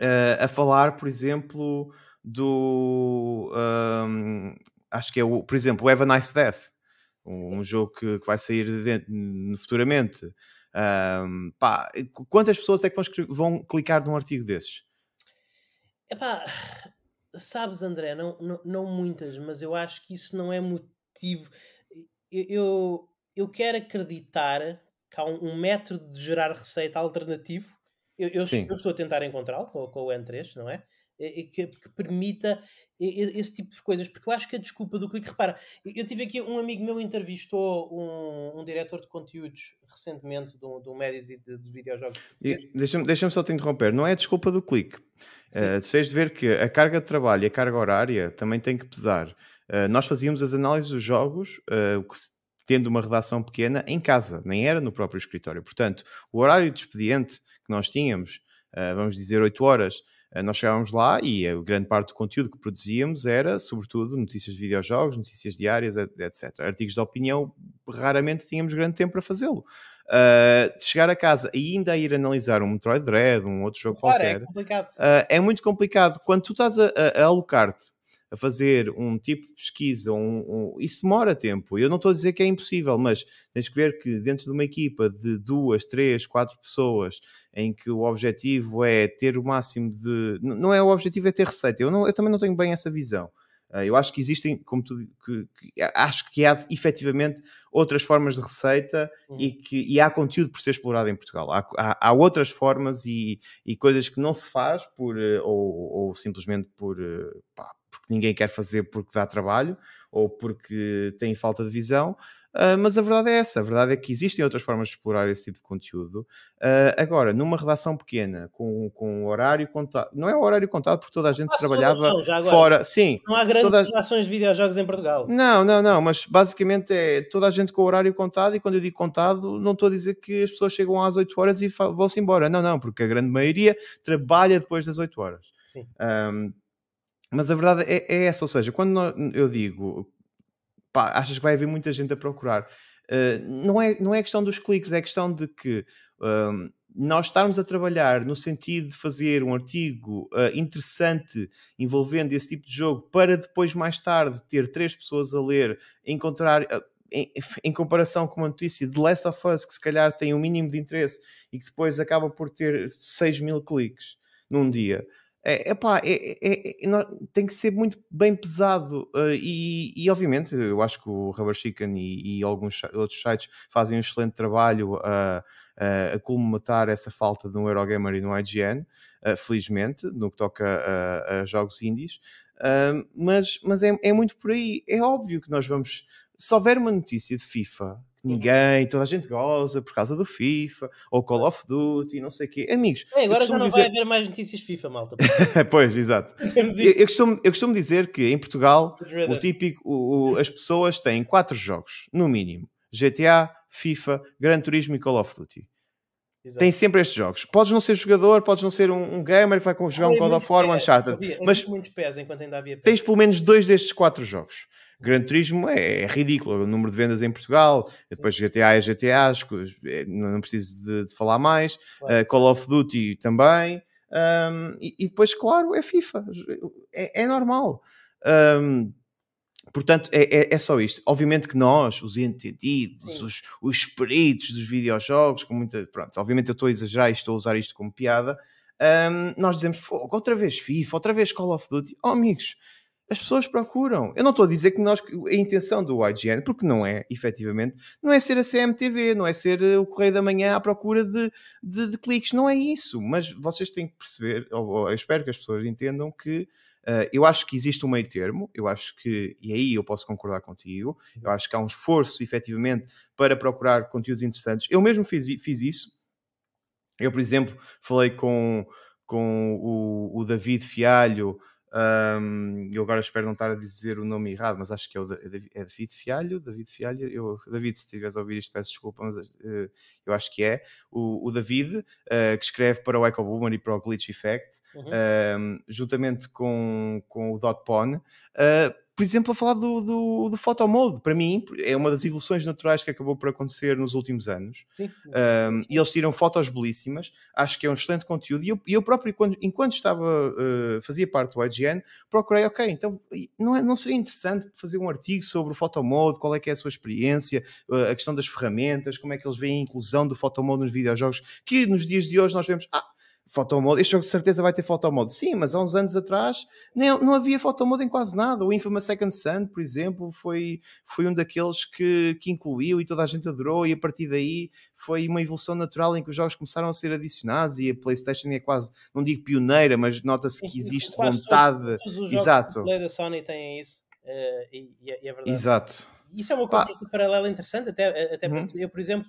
S2: uh, a falar, por exemplo, do. Um, acho que é o. Por exemplo, o Have a Nice Death, um, um jogo que, que, vai sair de dentro, futuramente. Um, pá, quantas pessoas é que vão, vão clicar num artigo desses?
S1: Epá, sabes, André, não, não, não, muitas, mas eu acho que isso não é muito tive. Eu, eu quero acreditar que há um, um método de gerar receita alternativo. Eu, eu, eu estou a tentar encontrá-lo com, com, o N3, não é? Que, que, permita esse tipo de coisas, porque eu acho que a desculpa do clique, repara, eu tive aqui um amigo meu entrevistou um, um diretor de conteúdos recentemente de um, de um médio de, de, de videojogos.
S2: Deixa-me deixa só te interromper, não é a desculpa do clique. Sim. Uh, tu tens de ver que a carga de trabalho e a carga horária também tem que pesar. Eh, nós fazíamos as análises dos jogos, uh, tendo uma redação pequena, em casa, nem era no próprio escritório. Portanto, o horário de expediente que nós tínhamos, uh, vamos dizer 8 horas, nós chegávamos lá e a grande parte do conteúdo que produzíamos era, sobretudo, notícias de videojogos, notícias diárias, etc. Artigos de opinião, raramente tínhamos grande tempo para fazê-lo. Uh, chegar a casa e ainda ir analisar um Metroid Dread, um outro jogo claro, é qualquer, é, complicado. Uh, é muito complicado. Quando tu estás a, a, a alocar-te a fazer um tipo de pesquisa, um, um, isso demora tempo. Eu não estou a dizer que é impossível, mas tens que ver que dentro de uma equipa de duas, três, quatro pessoas, em que o objetivo é ter o máximo de. Não é o objetivo é ter receita. Eu, não, eu também não tenho bem essa visão. Ah, eu acho que existem, como tu que, que acho que há efetivamente outras formas de receita uhum. e que e há conteúdo por ser explorado em Portugal. Há, há, há outras formas e, e, coisas que não se faz por, eh, ou, ou simplesmente por, eh, pá, porque ninguém quer fazer porque dá trabalho ou porque tem falta de visão. Ah, mas a verdade é essa, a verdade é que existem outras formas de explorar esse tipo de conteúdo. Uh, agora, numa redação pequena, com, com horário contado, não é o horário contado porque toda a gente trabalhava fora. Sim, não há grandes toda...
S1: redações de videojogos em Portugal.
S2: Não, não, não, mas basicamente é toda a gente com o horário contado, e quando eu digo contado, não estou a dizer que as pessoas chegam às 8 horas e vão-se embora. Não, não, porque a grande maioria trabalha depois das 8 horas. Sim. Um, mas a verdade é, é, essa, ou seja, quando eu digo pá, achas que vai haver muita gente a procurar. Uh, não, é, não é questão dos cliques, é questão de que um, nós estarmos a trabalhar no sentido de fazer um artigo uh, interessante envolvendo esse tipo de jogo para depois, mais tarde, ter três pessoas a ler, encontrar. Uh, em, em, comparação com uma notícia de Last of Us, que se calhar tem o um mínimo de interesse e que depois acaba por ter 6 mil cliques num dia, é, epá, é, é, é, tem que ser muito bem pesado uh, e, e, obviamente eu acho que o Rubber Chicken e, e alguns outros sites fazem um excelente trabalho a, a, a colmatar essa falta no Eurogamer e no IGN, uh, eh, felizmente, no que toca a, a jogos indies, uh, mas, mas é, é muito por aí, é óbvio que nós vamos, se houver uma notícia de FIFA ninguém, toda a gente goza por causa do FIFA, ou Call of Duty, não sei o quê. Amigos, Bem, agora já não dizer... vai haver
S1: mais notícias FIFA, malta.
S2: pois, exato. Eu, eu, costumo, eu costumo dizer que em Portugal, o típico, o, o, as pessoas têm quatro jogos, no mínimo: GTA, FIFA, Gran Turismo e Call of Duty. Exato. Tem sempre estes jogos. Podes não ser jogador, podes não ser um, um gamer que vai jogar ah, um Call of War, um Uncharted. Havia, mas muitos pés enquanto ainda havia pés. tens pelo menos dois destes quatro jogos. Gran Turismo é, é, ridículo, o número de vendas em Portugal, depois GTA e GTA, não preciso de, de falar mais, claro. uh, Call of Duty também, um, e, e, depois, claro, é FIFA, é, é normal. Um, Portanto, é, é, é, só isto. Obviamente que nós, os entendidos, os, os espíritos dos videojogos, com muita. Pronto, obviamente eu estou a exagerar e estou a usar isto como piada. Um, nós dizemos, outra vez FIFA, outra vez Call of Duty. Oh, amigos, as pessoas procuram. Eu não estou a dizer que nós, a intenção do IGN, porque não é, efetivamente, não é ser a CMTV, não é ser eh, o Correio da Manhã à procura de, de, de cliques, não é isso. Mas vocês têm que perceber, ou, ou eu espero que as pessoas entendam que uh, eu acho que existe um meio termo, eu acho que, e aí eu posso concordar contigo, eu acho que há um esforço, efetivamente, para procurar conteúdos interessantes. Eu mesmo fiz, fiz isso. Eu, por exemplo, falei com, com o, o David Fialho um, eu agora espero não estar a dizer o nome errado, mas acho que é, o, é, é David Fialho. David Fialho, eu, David, se estiveres a ouvir isto, peço desculpa, mas uh, eu acho que é o, o David, uh, que escreve para o Echo Boomer e para o Glitch Effect, uhum. um, juntamente com, com o Dot Pon. Uh, por exemplo, a falar do, do, do photo mode, para mim é uma das evoluções naturais que acabou por acontecer nos últimos anos. Um, e eles tiram fotos belíssimas, acho que é um excelente conteúdo. E eu, eu próprio, quando, enquanto estava, uh, fazia parte do IGN, procurei, ok, então não, é, não seria interessante fazer um artigo sobre o photo mode, qual é que é a sua experiência, uh, a questão das ferramentas, como é que eles veem a inclusão do photo mode nos videojogos, que nos dias de hoje nós vemos, ah, fotomodo. Este jogo de certeza vai ter fotomodo. Sim, mas há uns anos atrás nem, não havia fotomodo em quase nada. O Infamous Second Sun, por exemplo, foi, foi um daqueles que, que incluiu e toda a gente adorou. E a partir daí foi uma evolução natural em que os jogos começaram a ser adicionados. E a PlayStation é quase, não digo pioneira, mas nota-se que existe quase vontade. Todos, todos Exato. Play
S1: da Sony têm isso. Uh, e, é, e, é verdade. Exato. Isso é uma conversa paralela interessante, até, eh, até hum. eu, por exemplo,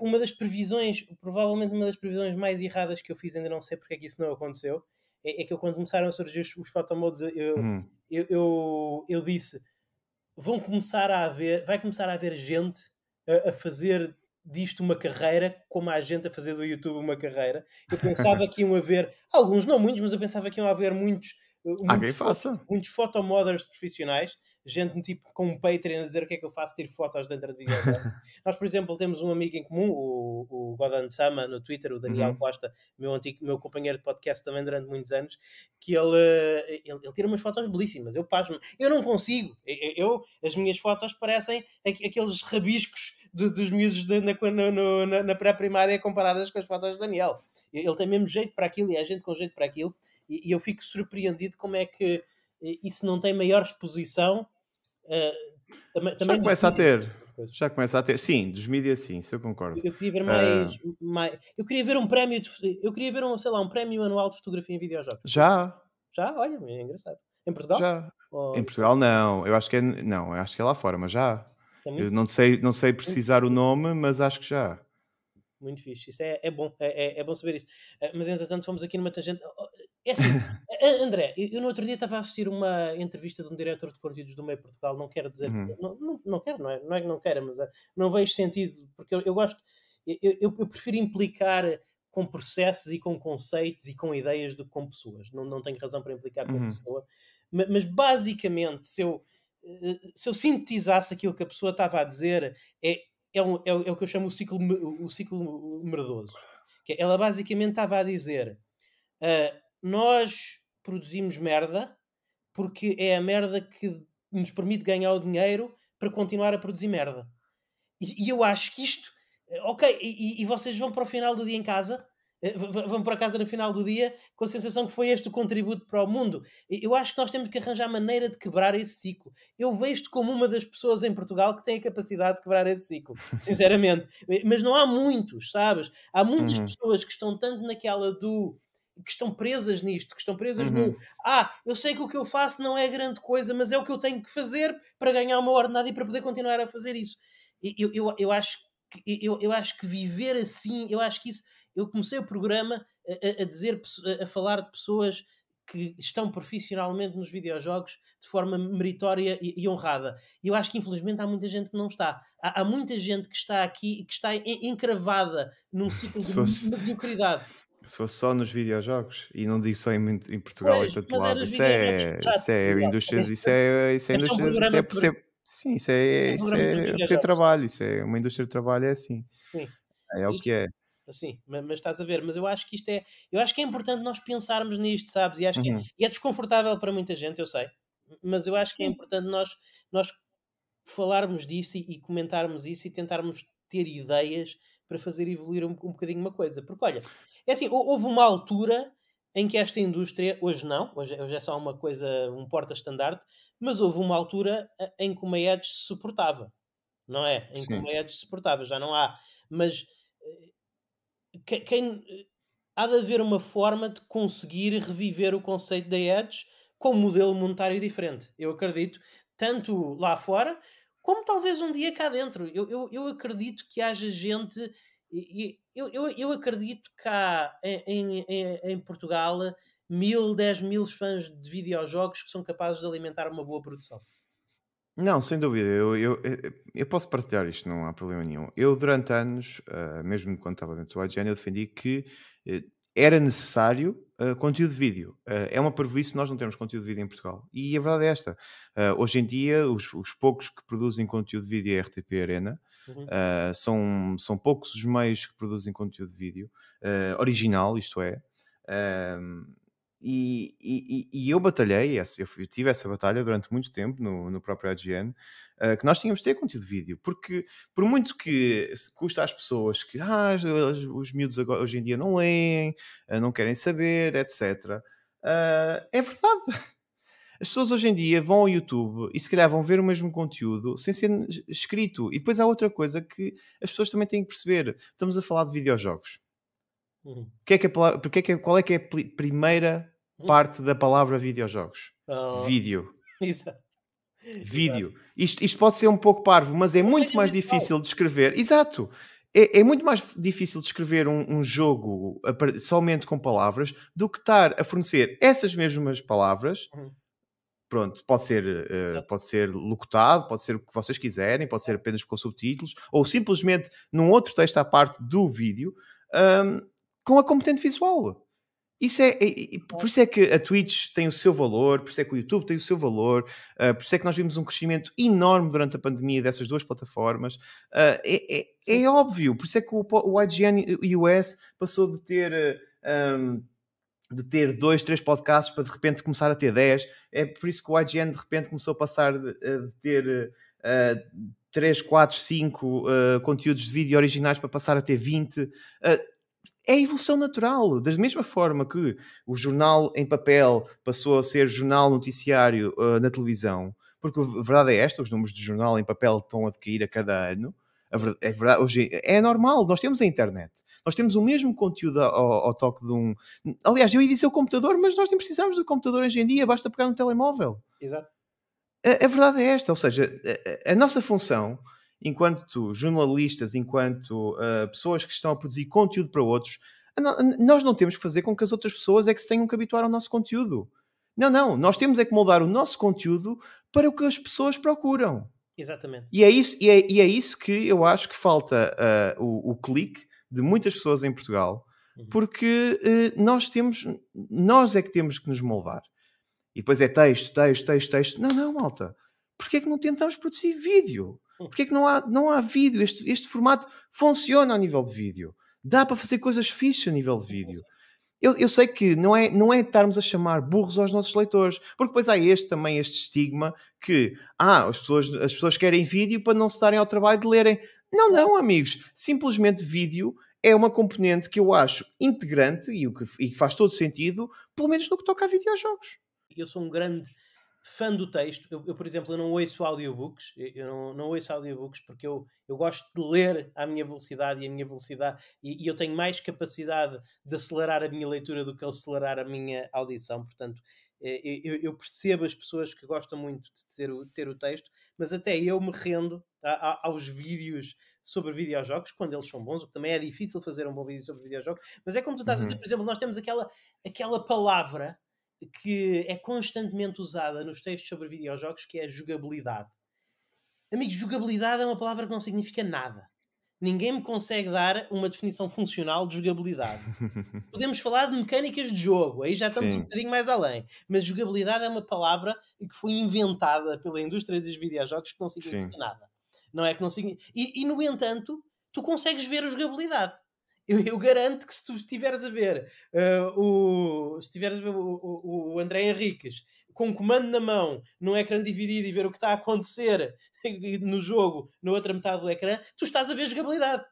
S1: uma das previsões, provavelmente uma das previsões mais erradas que eu fiz, ainda não sei porque é que isso não aconteceu, é, é que eu, quando começaram a surgir os, os eu, hum. eu, eu, eu, disse: vão começar a haver, vai começar a haver gente a, a, fazer disto uma carreira, como há gente a fazer do YouTube uma carreira. Eu pensava que iam haver, alguns, não muitos, mas eu pensava que iam haver muitos Uh, quem faça. Muitos fotomoders profissionais, gente tipo com um Patreon a dizer o que é que eu faço, tiro fotos dentro de videogame. Nós, por exemplo, temos um amigo em comum, o, o Godan Sama, no Twitter, o Daniel uhum. Costa, meu, antigo, meu companheiro de podcast também durante muitos anos, que ele, eh, ele, ele tira umas fotos belíssimas. Eu pasmo. Eu não consigo. Eu, eu as minhas fotos parecem aqueles rabiscos do, dos miúdos de, na, na, na pré-primária comparadas com as fotos do Daniel. Ele tem mesmo jeito para aquilo e há gente com jeito para aquilo. E, e eu fico surpreendido como é que eh, isso não tem maior exposição. Uh, também, já começa a ter.
S2: Já começa a ter. Sim, dos mídias, sim, isso eu concordo. Eu queria ver mais,
S1: uh... mais. eu queria ver um prémio. De, eu queria ver um, sei lá, um prémio anual de fotografia em videojogos. Já? Já? Olha, é engraçado. Em Portugal? Já. Ou... Em
S2: Portugal, não. Eu acho que é. Não, acho que é lá fora, mas já. É Eu não sei, não sei precisar o nome, mas acho que já
S1: muito fixe. Isso é, é bom, é, é, é bom saber isso. Eh, mas entretanto fomos aqui numa tangente. Oh, oh, é assim, eh, André, eu, no outro dia estava a assistir uma entrevista de um diretor de conteúdos do meio Portugal, não quero dizer, uhum. não, não, não quero, não é, não é que não queira, mas eh, não vejo sentido, porque eu, eu gosto, eu, eu, eu prefiro implicar com processos e com conceitos e com ideias do que com pessoas. Não, não tenho razão para implicar com uhum. a pessoa. Mas, mas, basicamente, se eu, se eu sintetizasse aquilo que a pessoa estava a dizer, é é, um, é, é, o que eu chamo o ciclo, o ciclo merdoso. Que é, ela basicamente estava a dizer: uh, nós produzimos merda porque é a merda que nos permite ganhar o dinheiro para continuar a produzir merda. E, e eu acho que isto. Eh, ok, e, e vocês vão para o final do dia em casa eh, vão para casa no final do dia com a sensação que foi este o contributo para o mundo. Eu acho que nós temos que arranjar maneira de quebrar esse ciclo. Eu vejo-te como uma das pessoas em Portugal que tem a capacidade de quebrar esse ciclo, sinceramente. Eh, mas não há muitos, sabes? Há muitas uhum. pessoas que estão tanto naquela do que estão presas nisto, que estão presas uhum. no ah, eu sei que o que eu faço não é grande coisa, mas é o que eu tenho que fazer para ganhar uma meu e para poder continuar a fazer isso. Eu, eu, eu acho que eu, eu acho que viver assim, eu acho que isso eu comecei o programa a, a dizer, a falar de pessoas que estão profissionalmente nos videojogos de forma meritória e, e honrada. E eu acho que infelizmente há muita gente que não está. Há, há muita gente que está aqui e que está encravada num ciclo de fosse, mediocridade.
S2: Se fosse só nos videojogos, e não digo só em, em Portugal pois, e tanto é lado, é, é isso é, isso é indústria, isso é, isso é indústria, isso é, sobre... é, sim, isso é, é um isso é trabalho, isso é uma indústria de trabalho, é assim. Sim. é o que é
S1: assim, mas, mas, estás a ver, mas eu acho que isto é, eu acho que é importante nós pensarmos nisto, sabes? E acho uhum. que é, uhum. e é desconfortável para muita gente, eu sei, mas eu acho que é importante nós, nós falarmos disso e, e comentarmos isso e tentarmos ter ideias para fazer evoluir um, um bocadinho uma coisa, porque olha, é assim, houve uma altura em que esta indústria, hoje não, hoje, hoje é só uma coisa, um porta-estandarte, mas houve uma altura eh, em que uma Edge se suportava, não é? Em Sim. que uma Edge se suportava, já não há. Mas eh, quem, há de haver uma forma de conseguir reviver o conceito da Edge com um modelo monetário diferente. Eu acredito, tanto lá fora, como talvez um dia cá dentro. Eu, eu, eu acredito que haja gente. Eu, eu, eu acredito que há em, em, em Portugal mil, dez mil fãs de videojogos que são capazes de alimentar uma boa produção.
S2: Não, sem dúvida. Eu, eu, eu posso partilhar isto, não há problema nenhum. Eu, durante anos, uh, mesmo quando estava dentro do IGN, eu defendi que uh, era necessário uh, conteúdo de vídeo. Ah, é uma prejuízo nós não temos conteúdo de vídeo em Portugal. E a verdade é esta. hoje em dia, os, os, poucos que produzem conteúdo de vídeo é RTP Arena. Uhum. são, são poucos os meios que produzem conteúdo de vídeo original, isto é. E, e, eu batalhei, eu tive essa batalha durante muito tempo no, no próprio AGN, eh, que nós tínhamos de ter conteúdo de vídeo, porque por muito que custa às pessoas que ah, os, os miúdos agora, hoje em dia não leem, eh, não querem saber, etc. Eh, é verdade. As pessoas hoje em dia vão ao YouTube e se calhar vão ver o mesmo conteúdo sem ser escrito. E depois há outra coisa que as pessoas também têm que perceber. Estamos a falar de videojogos. Uhum. Que é que a, porque é que, é, qual é que é a primeira Hum. parte da palavra videojogos.
S1: Oh. Vídeo.
S2: Vídeo. Isto, isto pode ser um pouco parvo, mas é muito mais difícil de escrever. Exato. É, é, muito mais difícil descrever um, um, jogo somente com palavras do que estar a fornecer essas mesmas palavras. Uhum. Pronto, pode ser, uh, pode ser locutado, pode ser o que vocês quiserem, pode ser apenas com subtítulos, ou simplesmente num outro texto à parte do vídeo, um, com a competente visual. Isso é, é, é, é, por isso é que a Twitch tem o seu valor, por isso é que o YouTube tem o seu valor, uh, por isso é que nós vimos um crescimento enorme durante a pandemia dessas duas plataformas. Uh, é, é, é óbvio, por isso é que o, o IGN US passou de ter. Uh, ah, um, de ter dois, três podcasts para de repente começar a ter dez. É por isso que o IGN de repente começou a passar de, de ter uh, quatro cinco uh, conteúdos de vídeo originais para passar a ter vinte é a evolução natural. Da mesma forma que o jornal em papel passou a ser jornal noticiário uh, na televisão, porque a verdade é esta: os números de jornal em papel estão a decair a cada ano. A verdade, é, verdade, hoje é normal, nós temos a internet. Nós temos o mesmo conteúdo ao, ao toque de um. Aliás, eu ia dizer o computador, mas nós nem precisamos do computador hoje em dia, basta pegar no um telemóvel. Exato. A, a, verdade é esta: ou seja, a, a nossa função enquanto jornalistas, enquanto uh, pessoas que estão a produzir conteúdo para outros, nós não temos que fazer com que as outras pessoas é que se tenham que habituar ao nosso conteúdo. Não, não. Nós temos é que moldar o nosso conteúdo para o que as pessoas procuram. Exatamente. E é isso, e é, e é isso que eu acho que falta uh, o, o, clique de muitas pessoas em Portugal, uhum. porque uh, nós temos, nós é que temos que nos moldar. E depois é texto, texto, texto, texto. Não, não, malta. Porquê é que não tentamos produzir vídeo? Porquê é que não há, não há vídeo? Este, este formato funciona a nível de vídeo. Dá para fazer coisas fixas a nível de vídeo. Eu, eu, sei que não é, não é estarmos a chamar burros aos nossos leitores, porque depois há este também, este estigma que ah, as pessoas, as pessoas querem vídeo para não se darem ao trabalho de lerem. Não, não, amigos. Simplesmente vídeo é uma componente que eu acho integrante e, o que, e que faz todo sentido, pelo menos no que toca a videojogos.
S1: Eu sou um grande fã do texto. Eu, eu por exemplo, eu não ouço audiobooks, eu não, não ouço audiobooks porque eu, eu gosto de ler à minha velocidade e a minha velocidade, e, e, eu tenho mais capacidade de acelerar a minha leitura do que acelerar a minha audição. Portanto, eh, eu, eu percebo as pessoas que gostam muito de ter o, ter o texto, mas até eu me rendo a, tá, a, aos vídeos sobre videojogos quando eles são bons, o que também é difícil fazer um bom vídeo sobre videojogos, mas é como tu estás uhum. a dizer, uhum. por exemplo, nós temos aquela, aquela palavra que é constantemente usada nos textos sobre videojogos, que é a jogabilidade. Amigos, jogabilidade é uma palavra que não significa nada. Ninguém me consegue dar uma definição funcional de jogabilidade. Podemos falar de mecânicas de jogo, aí já estamos Sim. um bocadinho mais além. Mas jogabilidade é uma palavra que foi inventada pela indústria dos videojogos que não significa Sim. nada. Não é que não significa. E, e, no entanto, tu consegues ver a jogabilidade. Eu, eu, garanto que se tu estiveres a ver uh, o, se a ver o, o, o André Henriques com um comando na mão, num ecrã dividido e ver o que está a acontecer no jogo, na outra metade do ecrã, tu estás a ver jogabilidade.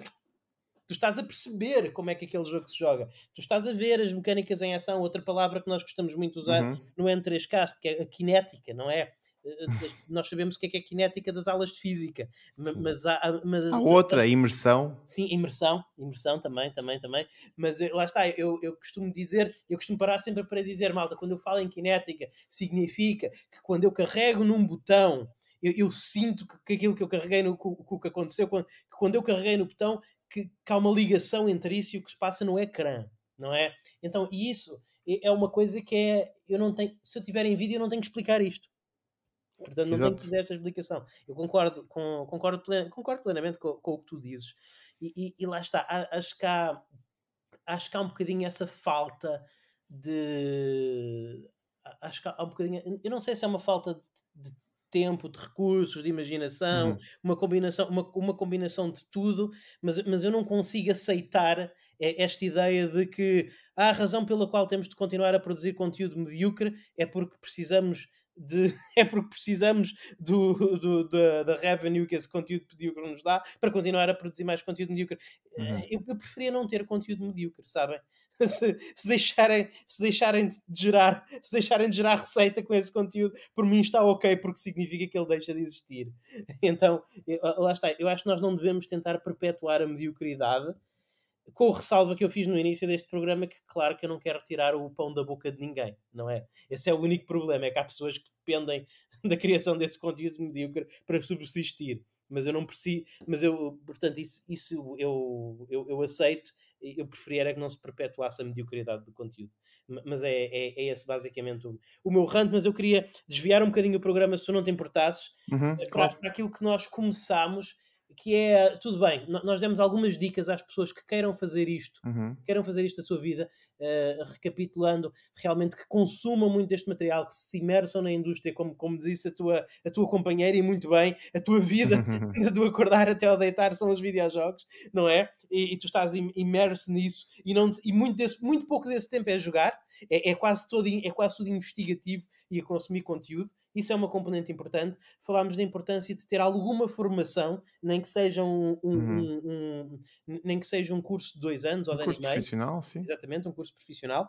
S1: tu estás a perceber como é que aquele jogo se joga. Tu estás a ver as mecânicas em ação, outra palavra que nós gostamos muito de usar uhum. no N3Cast, que é a kinética, não é? Eh, nós sabemos o que é, que é cinética das aulas de física, mas há, mas, há outra,
S2: imersão.
S1: Sim, imersão, imersão também, também, também. Mas eh, lá está, eu, eu costumo dizer, eu costumo parar sempre para dizer, malta, quando eu falo em cinética, significa que quando eu carrego num botão. Eu, eu sinto que, aquilo que eu carreguei no que, que aconteceu quando, quando eu carreguei no botão que, que há uma ligação entre isso e o que se passa no ecrã, não é? Então, isso é, é uma coisa que é. Eu não tenho, se eu tiver em vídeo, eu não tenho que explicar isto. Portanto, não Exato. tenho que esta explicação. Eu concordo, com, concordo, plen, concordo plenamente com, com, o que tu dizes. E, e, e, lá está, acho que, há, acho que há um bocadinho essa falta de. Acho que há um bocadinho. Eu não sei se é uma falta de, de tempo, de recursos, de imaginação, uhum. uma combinação, uma, uma combinação de tudo, mas, mas eu não consigo aceitar esta ideia de que ah, a razão pela qual temos de continuar a produzir conteúdo medíocre é porque precisamos de é porque precisamos do, do, do, da revenue que esse conteúdo medíocre nos dá para continuar a produzir mais conteúdo medíocre. Uhum. Eh, eu, eu, preferia não ter conteúdo medíocre, sabem? Se, se, deixarem, se, deixarem de gerar, se deixarem de gerar receita com esse conteúdo, por mim está ok, porque significa que ele deixa de existir. Então, eu, lá está, eu acho que nós não devemos tentar perpetuar a mediocridade com o ressalva que eu fiz no início deste programa, que claro que eu não quero tirar o pão da boca de ninguém, não é? Esse é o único problema, é que há pessoas que dependem da criação desse conteúdo medíocre para subsistir. Mas eu não preciso, mas eu, portanto, isso, isso eu, eu, eu aceito. Eu preferia que não se perpetuasse a mediocridade do conteúdo. Mas é, é, é esse basicamente o, o meu rant. Mas eu queria desviar um bocadinho o programa, se tu não te importasses, uhum, para, claro. para aquilo que nós começámos que é tudo bem, nós demos algumas dicas às pessoas que queiram fazer isto, uhum. queiram fazer isto da sua vida, uh, recapitulando realmente que consumam muito deste material, que se imersam na indústria, como, como disse a tua, a tua companheira, e muito bem, a tua vida, uhum. acordar até ao deitar, são os videojogos, não é? E, e tu estás imerso nisso, e, não, e muito, desse, muito pouco desse tempo é jogar, é, é quase todo, é quase tudo investigativo e a consumir conteúdo. Isso é uma componente importante. Falámos da importância de ter alguma formação, nem que seja um, um, uhum. um, um nem que seja um curso de dois anos ou um de curso anos profissional, meio. sim. Exatamente, um curso profissional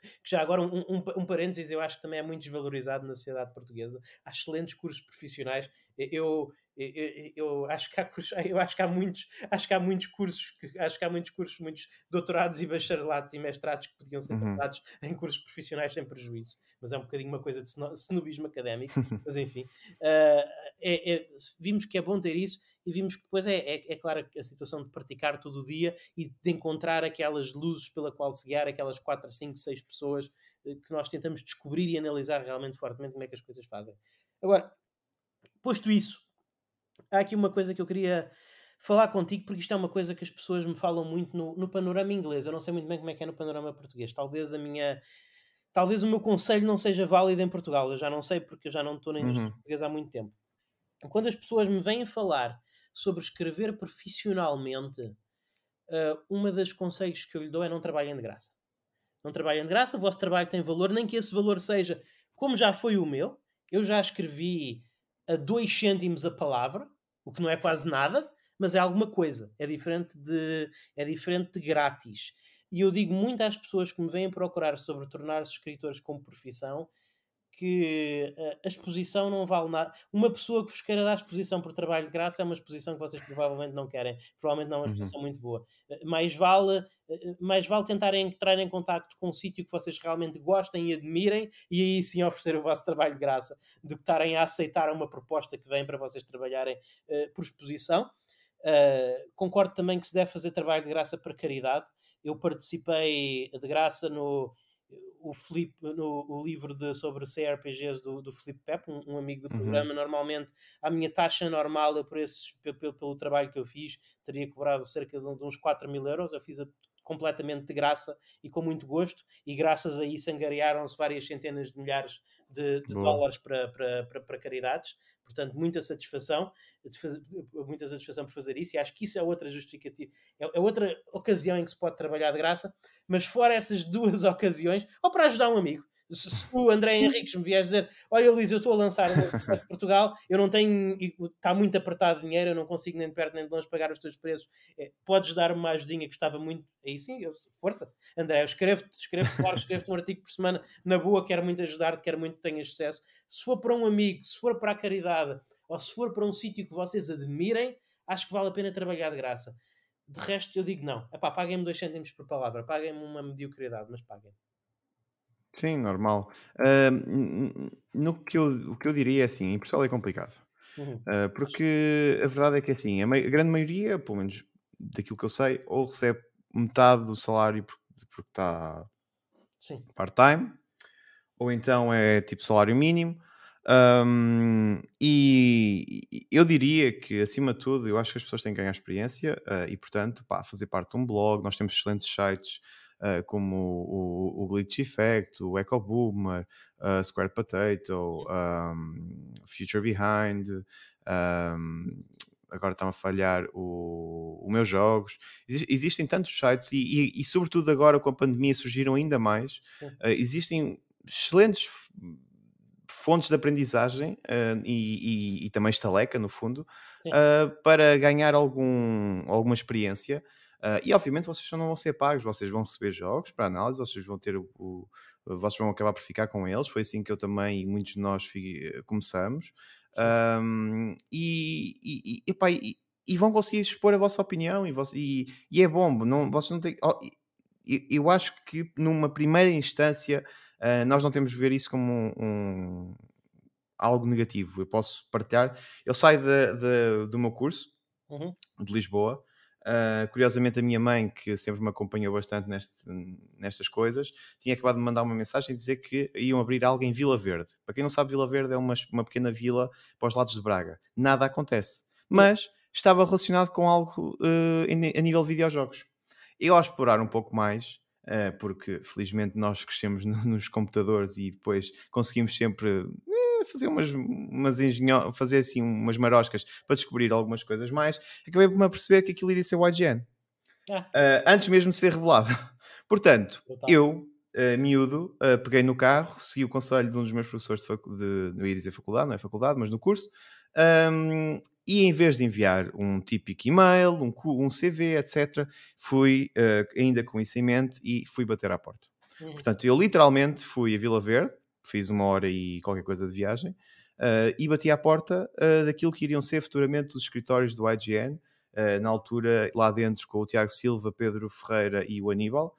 S1: que já agora um, um, um parênteses, eu acho que também é muito desvalorizado na sociedade portuguesa. Há excelentes cursos profissionais. Eu, eu, eu, acho que há cursos, eu acho que há muitos, acho que há muitos cursos, acho que há muitos cursos, muitos doutorados e bacharelados e mestrados que podiam ser uhum. dados em cursos profissionais sem prejuízo, mas é um bocadinho uma coisa de snobismo académico, mas enfim, uh, é, é, vimos que é bom ter isso e vimos que depois é, é, é claro a situação de praticar todo o dia e de encontrar aquelas luzes pela qual se guiar, aquelas 4, 5, 6 pessoas eh, que nós tentamos descobrir e analisar realmente fortemente como é que as coisas fazem. Agora, posto isso, há aqui uma coisa que eu queria falar contigo, porque isto é uma coisa que as pessoas me falam muito no, no, panorama inglês. Eu não sei muito bem como é que é no panorama português. Talvez a minha. Talvez o meu conselho não seja válido em Portugal. Eu já não sei, porque eu já não estou na indústria uhum. portuguesa há muito tempo. Quando as pessoas me vêm falar sobre escrever profissionalmente, uh, uma das conselhos que eu lhe dou é não trabalhem de graça. Não trabalhem de graça, o vosso trabalho tem valor, nem que esse valor seja como já foi o meu. Eu já escrevi a dois cêntimos a palavra, o que não é quase nada, mas é alguma coisa. É diferente de, é diferente de grátis. E eu digo muito às pessoas que me vêm procurar sobre tornar-se escritores como profissão que eh, a exposição não vale nada. Uma pessoa que vos queira dar exposição por trabalho de graça é uma exposição que vocês provavelmente não querem, provavelmente não é uma uhum. exposição uhum. muito boa. Eh, mais vale, eh, mais vale tentarem entrar em contato com um sítio que vocês realmente gostem e admirem e aí sim oferecer o vosso trabalho de graça, do que estarem a aceitar uma proposta que vem para vocês trabalharem por exposição. Uh, concordo também que se deve fazer trabalho de graça para caridade. Eu participei de graça no o, Felipe, no, o livro de, sobre CRPGs do, do Felipe Pepe, um, um, amigo do uhum. programa, uhum. normalmente a minha taxa normal eu, por esses, pelo, pelo trabalho que eu fiz teria cobrado cerca de, uns 4 mil euros. Eu fiz a, completamente de graça e com muito gosto, e graças a isso angariaram-se várias centenas de milhares de, de dólares para, para, para, para caridades. Portanto, muita satisfação, fazer, muita satisfação por fazer isso, e acho que isso é outra justificativa, é, é, outra ocasião em que se pode trabalhar de graça, mas fora essas duas ocasiões, ou para ajudar um amigo, se, se o André Sim. Henriques me vier dizer, olha Luís, eu estou a lançar uma de Portugal, eu não tenho, está muito apertado de dinheiro, eu não consigo nem de perto nem de longe pagar os teus preços, é, podes dar-me uma ajudinha que gostava muito, aí sim, eu, força, André, eu escrevo-te, escrevo-te, claro, escrevo-te um artigo por semana, na boa, quero muito ajudar-te, quero muito que tenhas sucesso. Se for para um amigo, se for para a caridade, ou se for para um sítio que vocês admirem, acho que vale a pena trabalhar de graça. De resto, eu digo não. Epá, paguem-me dois cêntimos por palavra, paguem-me uma mediocridade, mas paguem.
S2: Sim, normal. no que eu, o que eu diria é assim, em Portugal é complicado. Uhum. Ah, porque a verdade é que é assim, a, a grande maioria, pelo menos daquilo que eu sei, ou recebe metade do salário porque está part-time, ou então é tipo salário mínimo. e eu diria que, acima de tudo, eu acho que as pessoas têm que ganhar experiência ah, e, portanto, pá, fazer parte de um blog. Nós temos excelentes sites uh, como o, o, Glitch Effect, o Echo Boomer, uh, eh, Square Potato, um, ehm, Future Behind, um, ehm, agora estão a falhar o, o meus jogos. existem tantos sites e, e, e, sobretudo agora com a pandemia surgiram ainda mais. Uh, existem excelentes fontes de aprendizagem uh, e, e, também estaleca no fundo uh, para ganhar algum, alguma experiência Uh, e obviamente vocês não vão ser pagos, vocês vão receber jogos para análise, vocês vão ter o, o vocês vão acabar por ficar com eles. Foi assim que eu também e muitos de nós eh, começamos. Um, e, e, e, epá, e, e, vão conseguir expor a vossa opinião e, e, e é bom. Não, vocês não têm, eu, eu acho que numa primeira instância uh, nós não temos de ver isso como um, um, algo negativo. Eu posso partilhar. Eu saio de, de do meu curso uhum. de Lisboa. Uh, curiosamente, a minha mãe, que sempre me acompanhou bastante neste, nestas coisas, tinha acabado de mandar uma mensagem a dizer que iam abrir algo em Vila Verde. Para quem não sabe, Vila Verde é uma, uma pequena vila para os lados de Braga. Nada acontece. Mas estava relacionado com algo uh, a nível de videojogos. Eu, ao explorar um pouco mais, uh, porque felizmente nós crescemos no, nos computadores e depois conseguimos sempre fazer umas, umas engenho... fazer assim umas maroscas para descobrir algumas coisas mais, acabei por me aperceber que aquilo iria ser o IGN. Ah. Uh, antes mesmo de ser revelado. Portanto, Total. eu, uh, miúdo, uh, peguei no carro, segui o conselho de um dos meus professores de, facu... de não ia dizer faculdade, não é faculdade, mas no curso, um, e em vez de enviar um típico e-mail, um, um CV, etc., fui ainda com isso em mente e fui bater à porta. Uhum. Portanto, eu literalmente fui a Vila Verde, fiz uma hora e qualquer coisa de viagem, uh, e bati à porta uh, daquilo que iriam ser futuramente os escritórios do IGN, eh, na altura lá dentro com o Tiago Silva, Pedro Ferreira e o Aníbal,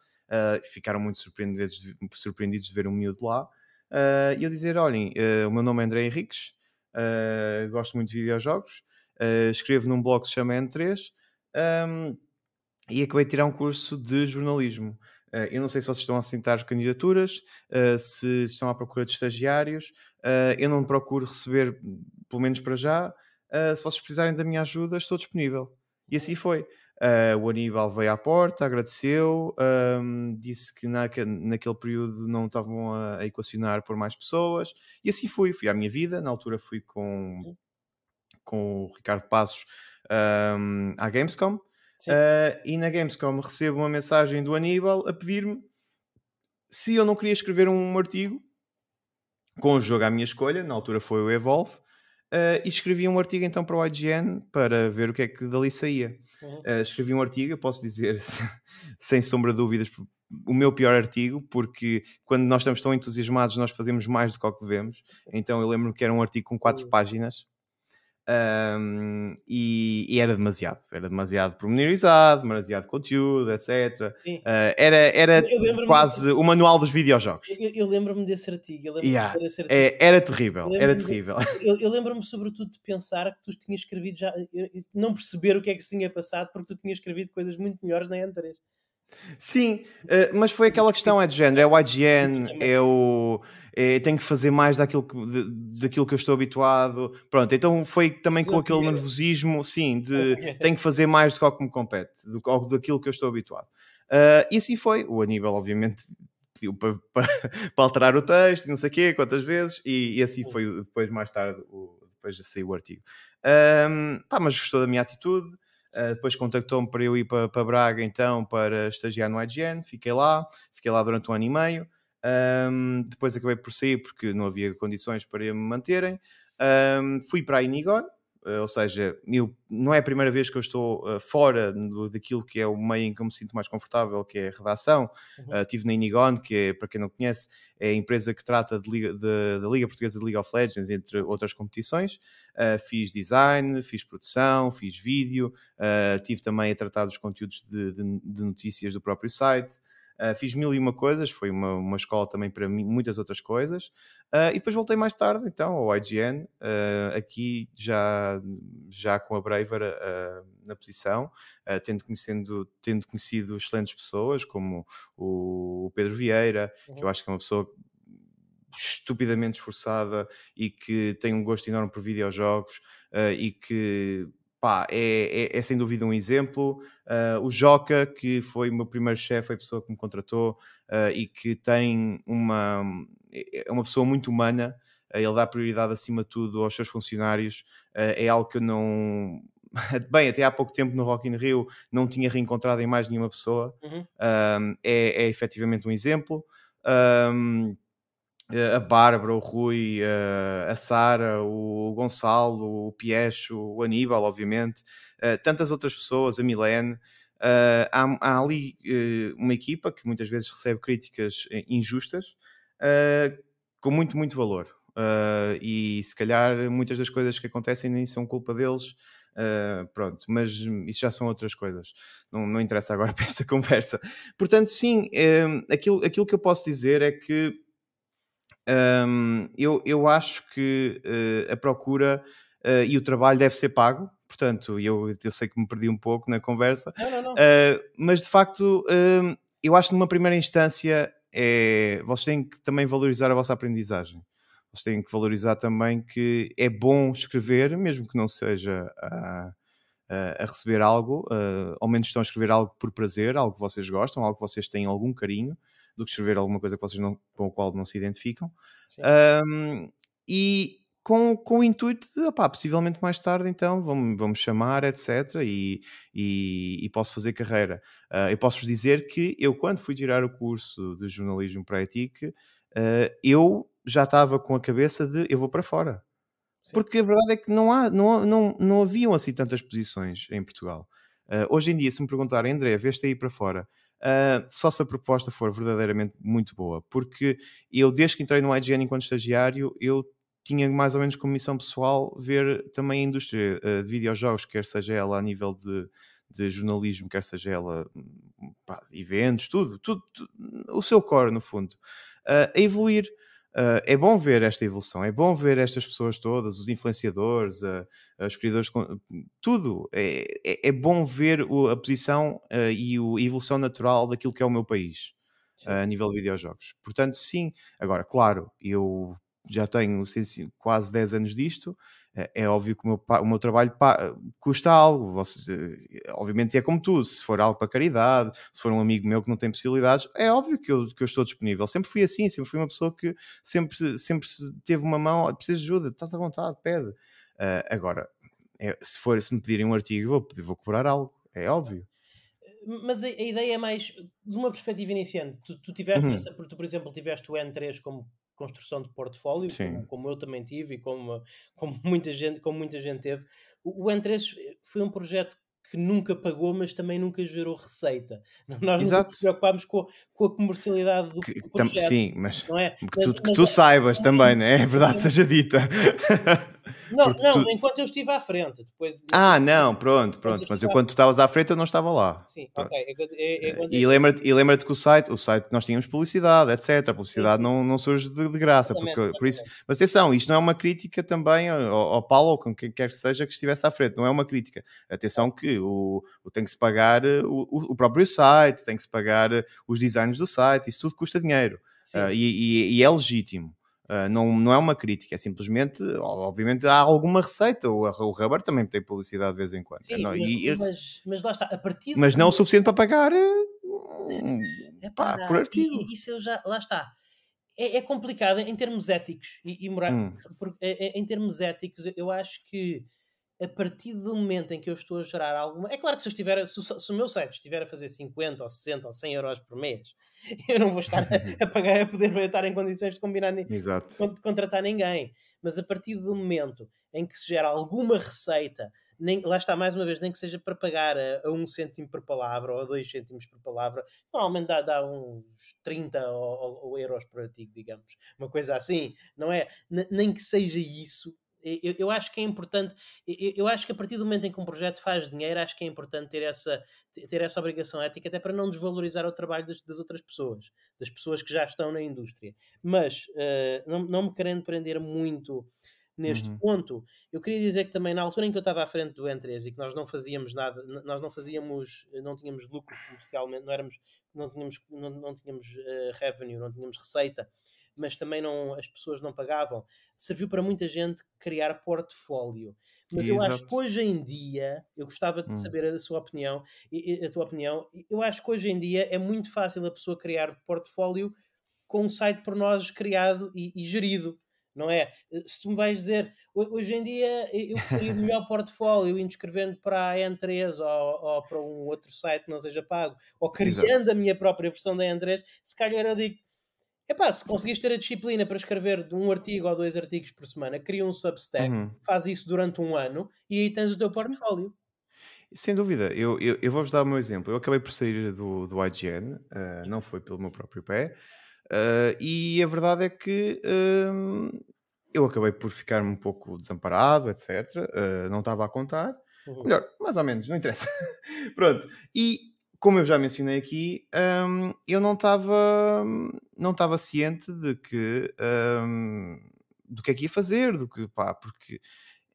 S2: ficaram muito surpreendidos, surpreendidos de ver um miúdo lá, e eu dizer, olhem, o meu nome é André Henriques, gosto muito de videojogos, escrevo num blog que se chama N3, um, ehm, e acabei de tirar um curso de jornalismo. Eh, eu não sei se vocês estão a aceitar candidaturas, eh, se estão à procura de estagiários. Eh, eu não procuro receber, pelo menos para já. se vocês precisarem da minha ajuda, estou disponível. E assim foi. o Aníbal veio à porta, agradeceu, ehm, disse que naquele período não estavam a, equacionar por mais pessoas, e assim fui. Fui à minha vida. Na altura fui com, com o Ricardo Passos ehm, à Gamescom. Uh, e na Gamescom recebo uma mensagem do Aníbal a pedir-me se eu não queria escrever um artigo com o jogo à minha escolha, na altura foi o Evolve, uh, e escrevi um artigo então para o IGN para ver o que é que dali saía. Uh, escrevi um artigo, eu posso dizer, sem sombra de dúvidas, o meu pior artigo, porque quando nós estamos tão entusiasmados, nós fazemos mais do que o que devemos. Então eu lembro-me que era um artigo com quatro hum. páginas um, e, e, era demasiado, era demasiado promenorizado, demasiado conteúdo, etc. Uh, ah, era era quase desse... o manual dos videojogos.
S1: Eu, eu lembro-me desse artigo. Lembro yeah. desse é, artigo. É,
S2: era terrível, era terrível.
S1: eu, eu lembro-me sobretudo de pensar que tu tinhas escrevido já, não perceber o que é que se tinha passado, porque tu tinhas escrevido coisas muito melhores na n
S2: Sim, uh, mas foi aquela questão, é de género, é o IGN, é o. Eh, tenho que fazer mais daquilo que, de, daquilo que eu estou habituado. Pronto, então foi também com aquele é. nervosismo, sim, de é. tenho que fazer mais do que que me compete, do, que daquilo que eu estou habituado. Uh, e assim foi. O Aníbal, obviamente, pediu para, para, para alterar o texto, não sei o quê, quantas vezes, e, e, assim foi depois, mais tarde, o, depois de sair o artigo. Um, ehm, pá, mas gostou da minha atitude. Uh, depois contactou-me para eu ir para, para Braga, então, para estagiar no IGN. Fiquei lá, fiquei lá durante um ano e meio. Um, depois acabei por sair porque não havia condições para me manterem. Um, fui para a Inigon, eh, ou seja, eu, não é a primeira vez que eu estou uh, fora do, daquilo que é o meio em que eu me sinto mais confortável, que é a redação. Uhum. Uh, eh, estive na Inigon, que é, para quem não conhece, é a empresa que trata da Liga, de, de Liga Portuguesa de League of Legends, entre outras competições. Uh, fiz design, fiz produção, fiz vídeo, uh, tive também a tratar dos conteúdos de, de, de notícias do próprio site. Uh, fiz mil e uma coisas, foi uma, uma escola também para mim, muitas outras coisas. Uh, e depois voltei mais tarde, então, ao IGN, uh, ah, aqui já, já com a Braver na posição, tendo, conhecendo, tendo conhecido excelentes pessoas, como o, o Pedro Vieira, uhum. que eu uhum. acho que é uma pessoa estupidamente esforçada e que tem um gosto enorme por videojogos uh, e que pá, é, é, é, sem dúvida um exemplo. Uh, o Joca, que foi o meu primeiro chefe, foi a pessoa que me contratou uh, e que tem uma. é, é uma pessoa muito humana, uh, ele dá prioridade acima de tudo aos seus funcionários, é algo que eu não. Bem, até há pouco tempo no Rock in Rio não tinha reencontrado em mais nenhuma pessoa. Uhum. é, é efetivamente um exemplo. Um, a Bárbara, o Rui, a Sara, o Gonçalo, o Piecho, o Aníbal, obviamente, tantas outras pessoas, a Milene. Há, há, ali eh, uma equipa que muitas vezes recebe críticas eh, injustas eh, com muito, muito valor. e se calhar muitas das coisas que acontecem nem são culpa deles, Uh, pronto, mas isso já são outras coisas, não, não interessa agora para esta conversa. Portanto, sim, aquilo, aquilo que eu posso dizer é que um, eu, eu acho que uh, a procura uh, e o trabalho deve ser pago, portanto, eu, eu sei que me perdi um pouco na conversa, não, não, não. Uh, mas de facto, eu acho que numa primeira instância é, vocês têm que também valorizar a vossa aprendizagem. Vocês têm que valorizar também que é bom escrever, mesmo que não seja a, a receber algo, ao menos estão a escrever algo por prazer, algo que vocês gostam, algo que vocês têm algum carinho do que escrever alguma coisa que vocês não, com a qual não se identificam. Um, e com, com o intuito de, opá, possivelmente mais tarde, então, vamos vamos chamar, etc. E, e, e, posso fazer carreira. Uh, eu posso-vos dizer que eu, quando fui tirar o curso de jornalismo para a ETIC, uh, ah, eu já estava com a cabeça de eu vou para fora. Sim. Porque a verdade é que não, há, não, não, não haviam assim tantas posições em Portugal. Uh, hoje em dia, se me perguntarem, André, veste aí para fora, Uh, só se a proposta for verdadeiramente muito boa, porque eu, desde que entrei no IGN enquanto estagiário, eu tinha mais ou menos como missão pessoal ver também a indústria uh, de videojogos, quer seja ela a nível de, de jornalismo, quer seja ela hum, pá, eventos, tudo, tudo, tudo, o seu core, no fundo, uh, a evoluir. Uh, é bom ver esta evolução, é bom ver estas pessoas todas, os influenciadores, uh, os criadores, tudo. É, é, é bom ver o, a posição uh, e o, a evolução natural daquilo que é o meu país a nível de videojogos. Portanto, sim, agora, claro, eu já tenho quase 10 anos disto é, é óbvio que o meu, o meu trabalho custa algo. Eh, obviamente é como tu, Se for algo para caridade, se for um amigo meu que não tem possibilidades, é óbvio que eu, que eu estou disponível. Sempre fui assim, sempre fui uma pessoa que sempre, sempre teve uma mão, ah, precisas de ajuda, estás à vontade, pede. Uh, agora, é, se, for, se me pedirem um artigo, vou, vou cobrar algo, é óbvio.
S1: Mas a, a, ideia é mais de uma perspectiva iniciante. Tu, tu tiveste uhum. essa, porque tu, por exemplo, tiveste o N3 como construção de portfólio, como, como, eu também tive e como, como, muita, gente, como muita gente teve. O, o eh, foi um projeto que nunca pagou, mas também nunca gerou receita. Nós Exato. nos preocupámos com, com, a comercialidade do que, projeto. Sim, mas, é? que, tu, mas, que tu é saibas também, não é? Né? é verdade seja
S2: dita.
S1: Não, não, tu... enquanto eu estive à frente. Depois,
S2: ah, não, pronto, pronto. Mas enquanto tu estavas à frente, eu não estava lá.
S1: Sim, pronto. ok. É, é, é, eh, e
S2: lembra-te lembra que o site, o site nós tínhamos publicidade, etc. A publicidade Não, não surge de, de graça. porque, Por isso, mas atenção, isto não é uma crítica também ao, ao Paulo ou com quem quer que seja que estivesse à frente. Não é uma crítica. Atenção que o, o tem que se pagar eh, o, o próprio site, tem que se pagar eh, os designs do site. Isso tudo custa dinheiro. Uh, e, e, e é legítimo. Ah, não, não é uma crítica, é simplesmente, obviamente, há alguma receita. O, o Rubber também tem publicidade de vez em quando. Sim, não, mas, e, mas,
S1: mas, lá está, a partir. Mas não o suficiente para pagar eh, é, pá, pá, por artigo. Isso eu já, lá está. É, é complicado em termos éticos e, e morais. Hum. É, é, em termos éticos, eu acho que a partir do momento em que eu estou a gerar alguma. É claro que se, eu estiver, se, se o meu site estiver a fazer 50 ou 60 ou 100 euros por mês, eu não vou estar a, a pagar, a poder estar em condições de combinar Exato. de contratar ninguém. Mas a partir do momento em que se gera alguma receita, nem, lá está mais uma vez, nem que seja para pagar a, a um cêntimo por palavra ou a dois cêntimos por palavra, normalmente dá, dá uns 30 ou, ou, euros por artigo, digamos, uma coisa assim, não é? N nem que seja isso eu, eu, acho que é importante, eu, eu, acho que a partir do momento em que um projeto faz dinheiro, acho que é importante ter essa, ter essa obrigação ética, até para não desvalorizar o trabalho das, das outras pessoas, das pessoas que já estão na indústria. Mas, uh, não, não me querendo prender muito neste uhum. ponto, eu queria dizer que também na altura em que eu estava à frente do Entrez e que nós não fazíamos nada, nós não fazíamos, não tínhamos lucro comercialmente, não éramos, não tínhamos, não, não tínhamos uh, revenue, não tínhamos receita mas também não, as pessoas não pagavam. Serviu para muita gente criar portfólio. Mas Exato. eu acho que hoje em dia, eu gostava de hum. saber a sua opinião, a tua opinião, eu acho que hoje em dia é muito fácil a pessoa criar portfólio com um site por nós criado e, e gerido não é? Se tu me vais dizer, hoje em dia eu queria o melhor portfólio indo escrevendo para a N3 ou, ou, para um outro site que não seja pago, ou criando Exato. a minha própria versão da N3, se calhar eu digo é pá, se conseguires ter a disciplina para escrever um artigo ou dois artigos por semana, cria um Substack, uhum. faz isso durante um ano e aí tens o teu portfólio.
S2: Sem dúvida, eu, eu, eu vou-vos dar o meu exemplo. Eu acabei por sair do, do IGN, uh, eh, não foi pelo meu próprio pé, uh, e a verdade é que hum, eu acabei por ficar um pouco desamparado, etc. Eh, não estava a contar. Uhum. Melhor, mais ou menos, não interessa. Pronto, e como eu já mencionei aqui, um, eu não estava não estava ciente de que um, do que é que ia fazer, do que pá, porque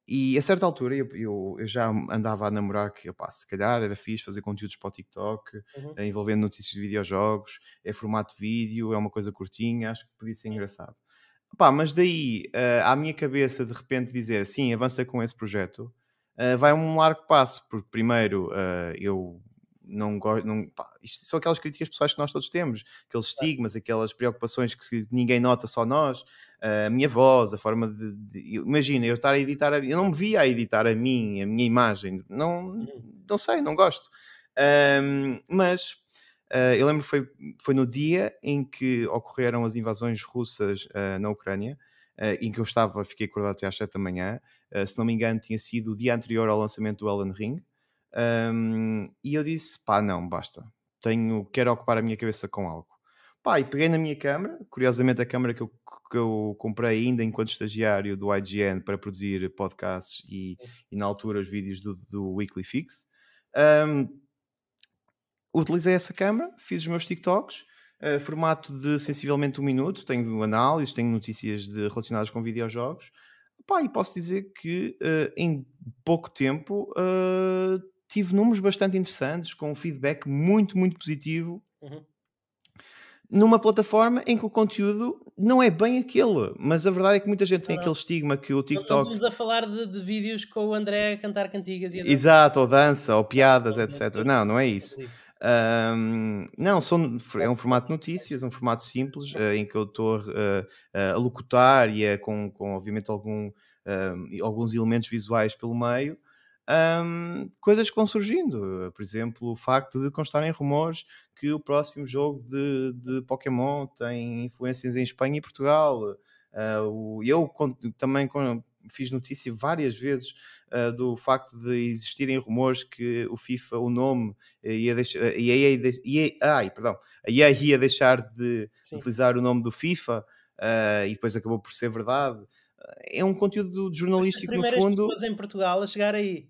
S2: e a certa altura eu, eu, eu já andava a namorar que passo se calhar era fixe fazer conteúdos para o TikTok, uhum. Eh, envolvendo notícias de videojogos, é formato vídeo, é uma coisa curtinha, acho que podia ser engraçado. Pá, mas daí uh, à minha cabeça de repente dizer sim, avança com esse projeto, uh, vai um largo passo, porque primeiro uh, eu não gosto. Não, pá, isto são aquelas críticas pessoais que nós todos temos, aqueles estigmas, aquelas preocupações que ninguém nota, só nós. Ah, a minha voz, a forma de. de imagina, eu estar a editar. A, eu não me via a editar a mim, a minha imagem. Não, hum. não sei, não gosto. Um, mas uh, eu lembro que foi, foi no dia em que ocorreram as invasões russas uh, na Ucrânia, uh, em que eu estava, fiquei acordado até às 7 da manhã. se não me engano, tinha sido o dia anterior ao lançamento do Ellen Ring. Um, e eu disse: pá, não, basta. Tenho, quero ocupar a minha cabeça com algo. Pá, e peguei na minha câmera, curiosamente a câmera que eu, que eu comprei ainda enquanto estagiário do IGN para produzir podcasts e, e na altura os vídeos do, do Weekly Fix. Um, utilizei essa câmera, fiz os meus TikToks, uh, formato de sensivelmente um minuto, tenho análises, tenho notícias de, relacionadas com videojogos. Pá, e posso dizer que uh, em pouco tempo uh, tive números bastante interessantes, com um feedback muito, muito positivo. Uhum. Numa plataforma em que o conteúdo não é bem aquele, mas a verdade é que muita gente tem aquele estigma que o TikTok. Não estamos a
S1: falar de, de, vídeos com o André a cantar cantigas e a dança.
S2: Exato, ou dança, ou piadas, etc. Não, não é isso. Um, não, são, é um formato de notícias, um formato simples, uh, em que eu estou uh, a locutar e é com, com, obviamente, algum, alguns elementos visuais pelo meio um, coisas que vão surgindo. Por exemplo, o facto de constarem rumores que o próximo jogo de, de Pokémon tem influências em Espanha e Portugal. Uh, eu também fiz notícia várias vezes uh, do facto de existirem rumores que o FIFA, o nome, eh, ia deixar, eh, a, de ai, perdão, ia deixar de Sim. utilizar o nome do FIFA uh, e depois acabou por ser verdade é um conteúdo jornalístico no fundo.
S1: As em Portugal a chegar aí.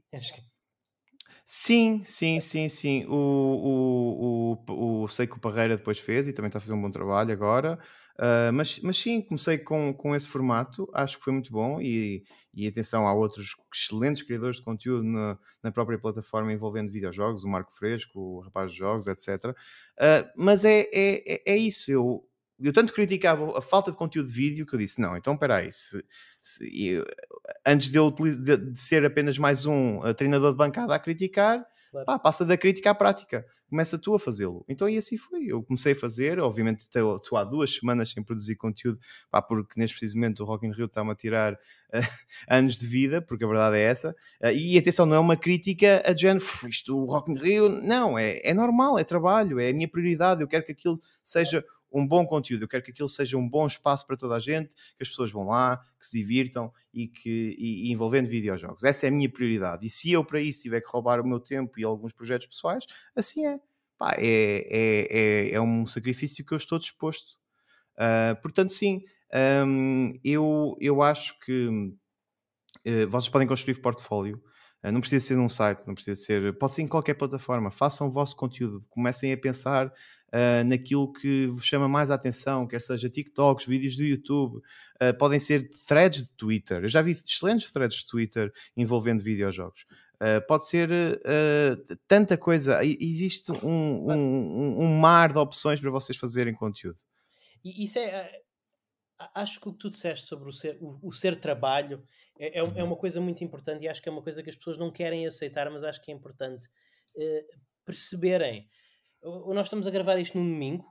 S2: Sim, sim, sim, sim. O, o, o, o, sei que o Parreira depois fez e também está a fazer um bom trabalho agora. Uh, mas, mas sim, comecei com, com esse formato, acho que foi muito bom. E, e atenção, há outros excelentes criadores de conteúdo na, na própria plataforma envolvendo videojogos, o Marco Fresco, o Rapaz de Jogos, etc. Uh, ah, mas é, é, é, é isso. Eu, eu tanto criticava a falta de conteúdo de vídeo que eu disse: não, então espera aí, se, se antes de eu de, de ser apenas mais um eh, treinador de bancada a criticar, claro. pá, passa da crítica à prática, começa tu a fazê-lo. Então, e assim foi. Eu comecei a fazer, obviamente, estou, estou há duas semanas sem produzir conteúdo, pá, porque neste preciso momento o Rock in Rio está-me a tirar uh, anos de vida, porque a verdade é essa. Uh, e atenção, não é uma crítica a género, isto o Rock in Rio, não, é, é normal, é trabalho, é a minha prioridade, eu quero que aquilo seja. É um bom conteúdo. Eu quero que aquilo seja um bom espaço para toda a gente, que as pessoas vão lá, que se divirtam e que e, e envolvendo videojogos. Essa é a minha prioridade. E se eu para isso tiver que roubar o meu tempo e alguns projetos pessoais, assim é. Pá, é, é, é, é um sacrifício que eu estou disposto. Uh, portanto, sim, um, eu, eu acho que uh, vocês podem construir portfólio eh, não precisa ser num site, não precisa ser. Pode ser em qualquer plataforma. Façam o vosso conteúdo. Comecem a pensar uh, naquilo que vos chama mais a atenção, quer seja TikToks, vídeos do YouTube, uh, podem ser threads de Twitter. Eu já vi excelentes threads de Twitter envolvendo videojogos. Uh, pode ser tanta coisa. existe um, um, um, um mar de opções para vocês fazerem conteúdo.
S1: E isso é acho que o que tu disseste sobre o ser, o, o ser trabalho é, é, é, uhum. uma coisa muito importante e acho que é uma coisa que as pessoas não querem aceitar, mas acho que é importante uh, perceberem. O, nós estamos a gravar isto num domingo,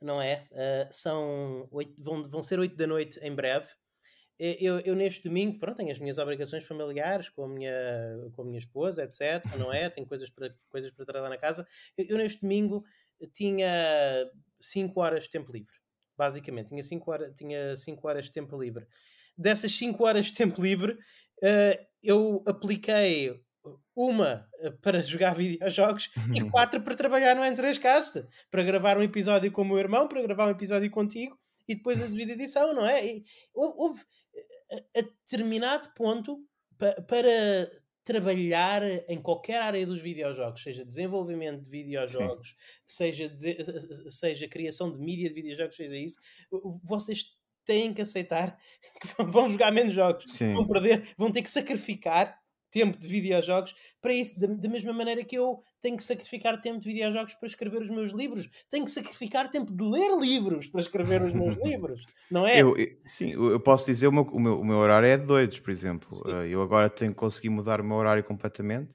S1: não é? Uh, são 8, vão, vão ser oito da noite em breve. Eu, eu, neste domingo, pronto, tenho as minhas obrigações familiares com a minha, com a minha esposa, etc, não é? Tenho coisas para, coisas para tratar na casa. Eu, eu neste domingo eh, tinha 5 horas de tempo livre basicamente. Tinha 5 horas, tinha cinco horas de tempo livre. Dessas 5 horas de tempo livre, uh, eu apliquei uma eh, para jogar videojogos e uhum. quatro para trabalhar no N3Cast, para gravar um episódio com o meu irmão, para gravar um episódio contigo e depois a devida edição, não é? E houve, a, eh, a determinado ponto, pa, para trabalhar em qualquer área dos videojogos, seja desenvolvimento de videojogos, seja, seja criação de mídia de videojogos, seja isso, vocês têm que aceitar que vão jogar menos jogos, Sim. vão perder, vão ter que sacrificar tempo de videojogos para isso, da, da mesma maneira que eu tenho que sacrificar tempo de videojogos para escrever os meus livros, tenho que sacrificar tempo de ler livros para escrever os meus livros, não é? Eu,
S2: eu, sim, eu posso dizer, o meu, o meu, o meu horário é de doidos, por exemplo. Eh, eu agora tenho conseguir mudar o meu horário completamente.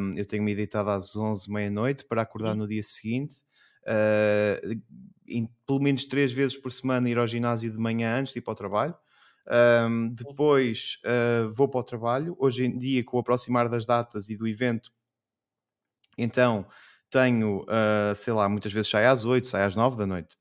S2: Um, eu tenho-me deitado às 11, meia-noite para acordar no dia seguinte. Uh, eh, em, pelo menos três vezes por semana ir ao ginásio de manhã antes de ir para o trabalho. Um, depois uh, vou para o trabalho. Hoje em dia, com o aproximar das datas e do evento, então tenho, uh, sei lá, muitas vezes saio às 8, saio às 9 da noite.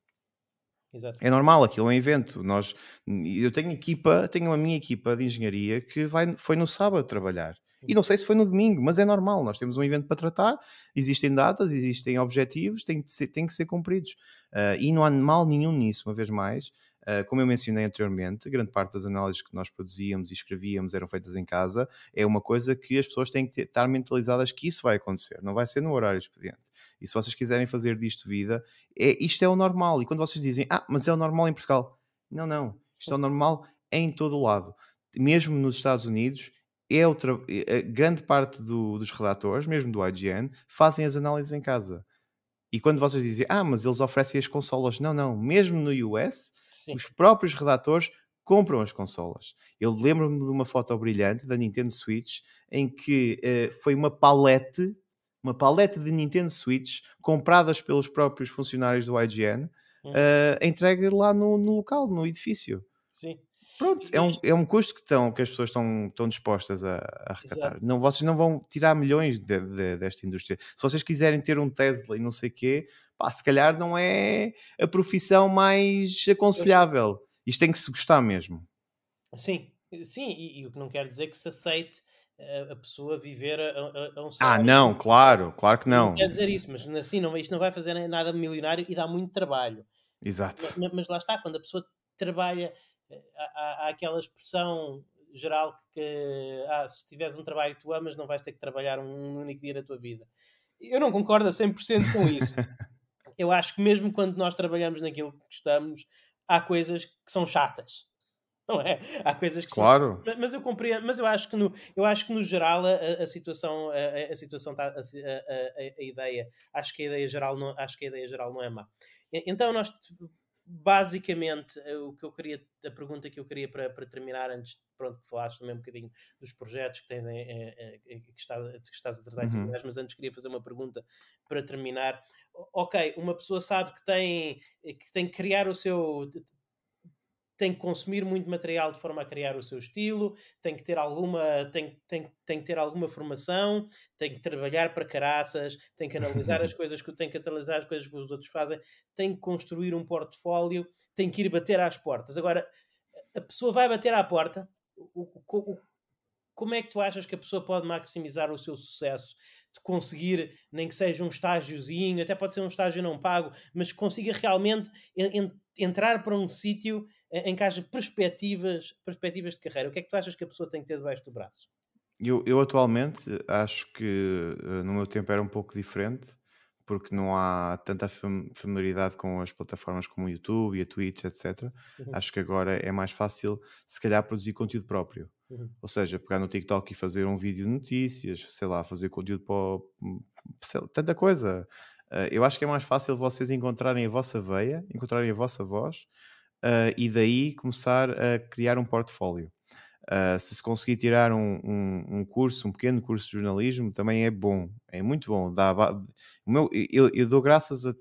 S2: Exato. É normal, aquilo é um evento. Nós, eu tenho equipa, tenho a minha equipa de engenharia que vai, foi no sábado trabalhar. E não uhum. sei se foi no domingo, mas é normal. Nós temos um evento para tratar, existem datas, existem objetivos, têm que ser, têm que ser cumpridos. Uh, e não há mal nenhum nisso, uma vez mais. Ah, como eu mencionei anteriormente, grande parte das análises que nós produzíamos e escrevíamos eram feitas em casa. É uma coisa que as pessoas têm que estar mentalizadas que isso vai acontecer, não vai ser no horário expediente. E se vocês quiserem fazer disto vida, é, isto é o normal. E quando vocês dizem, ah, mas é o normal em Portugal, não, não. Isto é o normal em todo o lado. Mesmo nos Estados Unidos, é outra, é, é, grande parte do, dos redatores, mesmo do IGN, fazem as análises em casa. E quando vocês dizem, ah, mas eles oferecem as consolas, não, não. Mesmo no US, Sim. Os próprios redatores compram as consolas. Eu lembro-me de uma foto brilhante da Nintendo Switch em que uh, foi uma palete, uma palete de Nintendo Switch compradas pelos próprios funcionários do IGN, uh, uhum. eh, entregue lá no, no, local, no edifício. Sim. Pronto, é um, é um custo que, estão, que as pessoas estão, estão dispostas a, a recatar. Não, vocês não vão tirar milhões de, de, desta indústria. Se vocês quiserem ter um Tesla e não sei o quê, pá, se calhar não é a profissão mais aconselhável. Isto tem que se gostar mesmo.
S1: Sim, sim, e, e o que não quer dizer que se aceite a, eh, a pessoa viver a, a, a um ah, salário. Ah, não,
S2: claro, claro que não. não quer dizer
S1: isso, mas assim, não, isto não vai fazer nada milionário e dá muito trabalho. Exato. Mas, mas lá está, quando a pessoa trabalha há, há aquela expressão geral que, ah, se tiveres um trabalho que tu amas, não vais ter que trabalhar um único dia da tua vida. Eu não concordo a 100% com isso. Eu acho que mesmo quando nós trabalhamos naquilo que estamos, há coisas que são chatas. Não é? Há coisas que claro. São... Mas eu compreendo, mas eu acho que no, eu acho que no geral a, a situação, a, a situação tá, a, a, ideia, acho que a ideia geral não, acho que a ideia geral não é má. Então nós basicamente, eh, o que eu queria, a pergunta que eu queria para, para terminar, antes pronto, que falasses também um bocadinho dos projetos que tens em, em, em, que, estás, que estás a tratar uhum. mas antes queria fazer uma pergunta para terminar. Ok, uma pessoa sabe que tem eh, que tem que criar o seu tem que consumir muito material de forma a criar o seu estilo, tem que ter alguma, tem, tem, tem que ter alguma formação, tem que trabalhar para caraças, tem que analisar as coisas que tem que analisar as coisas que os outros fazem, tem que construir um portfólio, tem que ir bater às portas. Agora, a pessoa vai bater à porta, o, o, o como é que tu achas que a pessoa pode maximizar o seu sucesso? De conseguir, nem que seja um estágiozinho, até pode ser um estágio não pago, mas consiga realmente en entrar para um sítio em que haja perspectivas, perspectivas de carreira. O que é que tu achas que a pessoa tem que ter debaixo do braço?
S2: Eu, eu atualmente eh, acho que eh, no meu tempo era um pouco diferente, porque não há tanta familiaridade com as plataformas como o YouTube e a Twitch, etc. Uhum. Acho que agora é mais fácil, se calhar, produzir conteúdo próprio. Uhum. Ou seja, pegar no TikTok e fazer um vídeo de notícias, sei lá, fazer conteúdo para tanta coisa. Eh, eu acho que é mais fácil vocês encontrarem a vossa veia, encontrarem a vossa voz uh, e daí começar a criar um portfólio. Uh, se se conseguir tirar um, um, um, curso, um pequeno curso de jornalismo, também é bom, é muito bom. Dá, meu, eu, eu, dou graças a,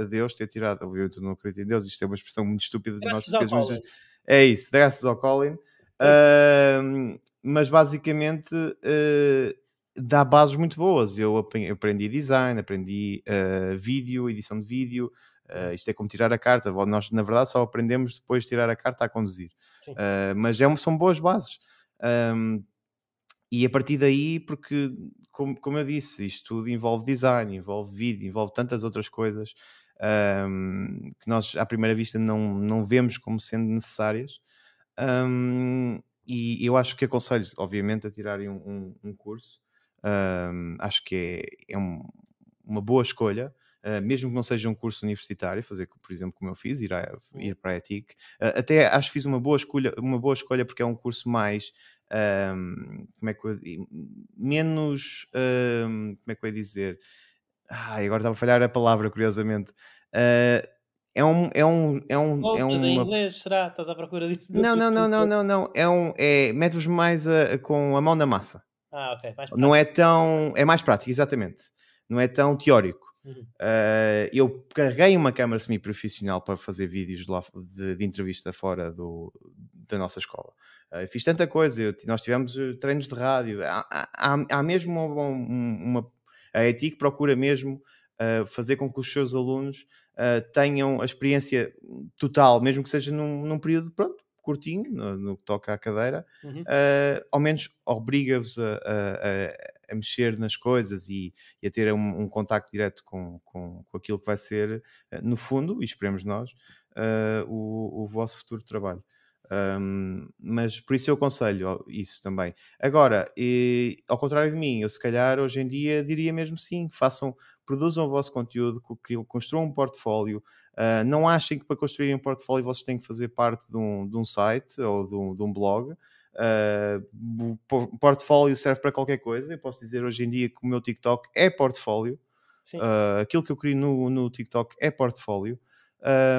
S2: a, Deus ter tirado, obviamente eu não acredito em Deus, isto é uma expressão muito estúpida de nós É isso, graças ao Colin. Uh, mas basicamente uh, dá bases muito boas. Eu aprendi design, aprendi vídeo, edição de vídeo, Uh, isto é como tirar a carta. Nós, na verdade, só aprendemos depois de tirar a carta a conduzir. Uh, mas é são boas bases. Um, e a partir daí, porque, como, como eu disse, isto tudo envolve design, envolve vídeo, envolve tantas outras coisas um, que nós, à primeira vista, não, não vemos como sendo necessárias. e eu acho que aconselho, obviamente, a tirarem um, um curso. acho que é, é uma boa escolha. Ah, mesmo que não seja um curso universitário, fazer, por exemplo, como eu fiz, ir, a, uhum. ir para a ETIC. Uh, ah, até acho que fiz uma boa escolha, uma boa escolha porque é um curso mais. Um, como é que eu, menos um, como é que eu ia dizer agora estava a falhar a palavra curiosamente uh, é um é um é um é um inglês
S1: será estás à procura disso não não não não não
S2: não é um é mete-vos mais a, a, com a mão na massa ah ok mais não é tão é mais prático exatamente não é tão teórico Uhum. Uh, eu carreguei uma câmara semi-profissional para fazer vídeos de, lá, de, de entrevista fora do, da nossa escola. Uh, fiz tanta coisa, eu, nós tivemos eh, treinos de rádio. Há, há, há mesmo uma, uma, A ETIC procura mesmo uh, fazer com que os seus alunos tenham a experiência total, mesmo que seja num, num período pronto, curtinho, no, no, que toca à cadeira, uhum. ao menos obriga-vos a, a, a a mexer nas coisas e, e a ter um, um contacto direto com, com, com, aquilo que vai ser, eh, no fundo, e esperemos nós, uh, o, o vosso futuro trabalho. Um, mas por isso eu aconselho isso também. Agora, e, ao contrário de mim, eu se calhar hoje em dia diria mesmo sim: façam, produzam o vosso conteúdo, construam um portfólio. Uh, não achem que para construírem um portfólio vocês têm que fazer parte de um, de um site ou de um, de um blog. Uh, o portfólio serve para qualquer coisa. Eu posso dizer hoje em dia que o meu TikTok é portfólio. Uh, aquilo que eu crio no, no TikTok é portfólio.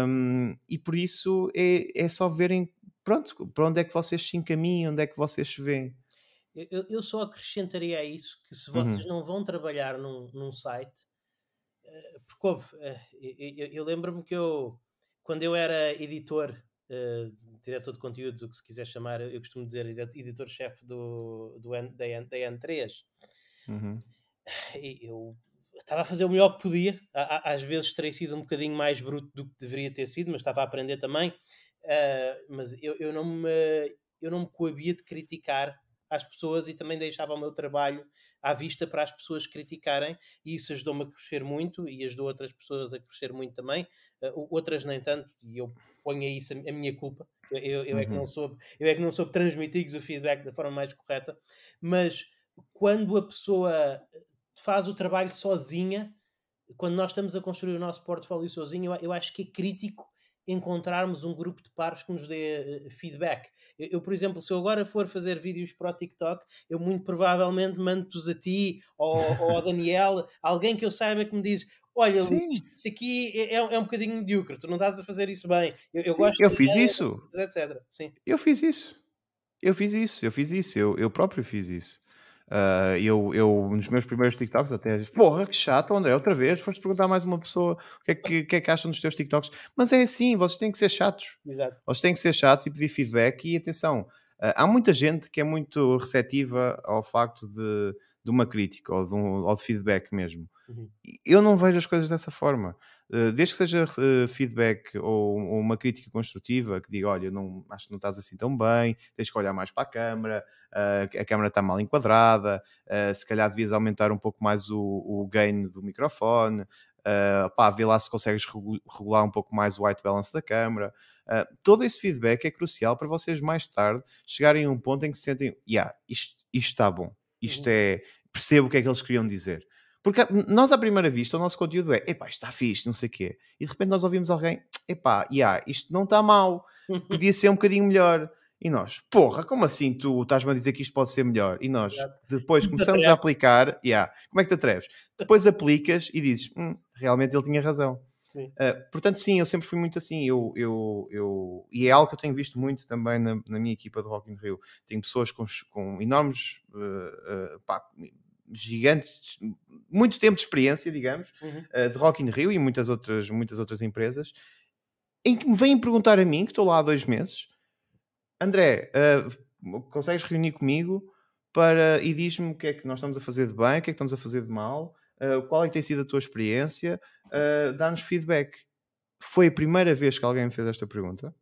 S2: Um, e por isso é, é só verem pronto, para onde é que vocês se encaminham, onde é que vocês se veem.
S1: Eu, eu só acrescentaria a isso que se uhum. vocês uhum. não vão trabalhar num, num site, ah, porque houve, eu, eu, eu lembro-me que eu, quando eu era editor eh, diretor de conteúdo, que se quiser chamar, eu costumo dizer editor-chefe do, do da, N, da N3. Uhum. eu estava a fazer o melhor que podia, às vezes terei sido um bocadinho mais bruto do que deveria ter sido, mas estava a aprender também. Uh, mas eu, eu, não me, eu não me coabia de criticar às pessoas e também deixava o meu trabalho à vista para as pessoas criticarem e isso ajudou-me a crescer muito e ajudou outras pessoas a crescer muito também, uh, outras nem tanto, e eu ponho a isso a, minha culpa, eu, eu, uhum. é que não uhum. soube, eu é que não soube transmitir o feedback da forma mais correta, mas quando a pessoa eh, faz o trabalho sozinha, quando nós estamos a construir o nosso portfólio sozinho, eu, eu acho que é crítico encontrarmos um grupo de pares que nos dê eh, feedback. Eu, eu, por exemplo, se eu agora for fazer vídeos para o TikTok, eu muito provavelmente mando-os a ti ou, ou ao Daniel, alguém que eu saiba que me diz olha, Sim. isto aqui é, é, um é bocadinho mediocre, tu não estás a fazer isso bem. Eu, eu Sim, gosto eu de fiz isso. Etc. Sim.
S2: Eu fiz isso. Eu fiz isso, eu fiz isso, eu, eu próprio fiz isso. Uh, eu, eu, nos meus primeiros TikToks, até disse, porra, que chato, André, outra vez, foste perguntar mais uma pessoa o que é que, que, é que acham dos teus TikToks. Mas é assim, vocês têm que ser chatos. Exato. Vocês têm que ser chatos e pedir feedback. E atenção, uh, há muita gente que é muito receptiva ao facto de, de uma crítica ou de, um, ou de feedback mesmo. Uhum. Eu não vejo as coisas dessa forma. Eh, desde que seja eh, feedback ou, ou, uma crítica construtiva que diga, olha, não, acho que não estás assim tão bem, tens que olhar mais para a câmara, eh, a câmara está mal enquadrada, se calhar devias aumentar um pouco mais o, o gain do microfone, uh, pá, vê lá se consegues regular um pouco mais o white balance da câmera. Uh, todo esse feedback é crucial para vocês mais tarde chegarem a um ponto em que se sentem, yeah, isto, está bom, isto uhum. é, percebo o que é que eles queriam dizer. Porque nós, à primeira vista, o nosso conteúdo é epá, está fixe, não sei o quê. E de repente nós ouvimos alguém, epá, yeah, isto não está mal, podia ser um bocadinho melhor. E nós, porra, como assim tu estás-me a dizer que isto pode ser melhor? E nós depois começamos a aplicar, yeah, como é que te atreves? Depois aplicas e dizes, hum, realmente ele tinha razão. Uh, portanto, sim, eu sempre fui muito assim. Eu, eu, eu, e é algo que eu tenho visto muito também na, na minha equipa de Rock in Rio. Tenho pessoas com, com enormes uh, uh, pá, gigantes, muito tempo de experiência, digamos, uhum. uh, de Rock in Rio e muitas outras, muitas outras empresas, em que me vêm perguntar a mim, que estou lá há dois meses, André, uh, consegues reunir comigo para, e diz-me o que é que nós estamos a fazer de bem, o que é que estamos a fazer de mal, uh, qual é que tem sido a tua experiência, dá-nos feedback. Foi a primeira vez que alguém me fez esta pergunta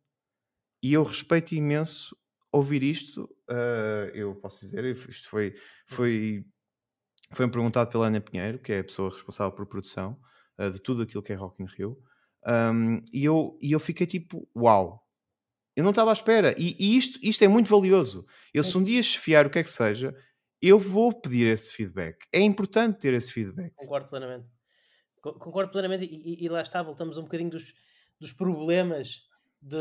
S2: e eu respeito imenso ouvir isto, uh, eu posso dizer, isto foi, foi foi-me perguntado pela Ana Pinheiro, que é a pessoa responsável por produção uh, de tudo aquilo que é Rock in Rio, um, e, eu, e eu fiquei tipo, uau, eu não estava à espera, e, e, isto, isto é muito valioso. Eu, se um dia chefiar o que é que seja, eu vou pedir esse feedback. É importante ter esse feedback.
S1: Concordo plenamente. Concordo plenamente, e, e lá está, voltamos um bocadinho dos, dos problemas de,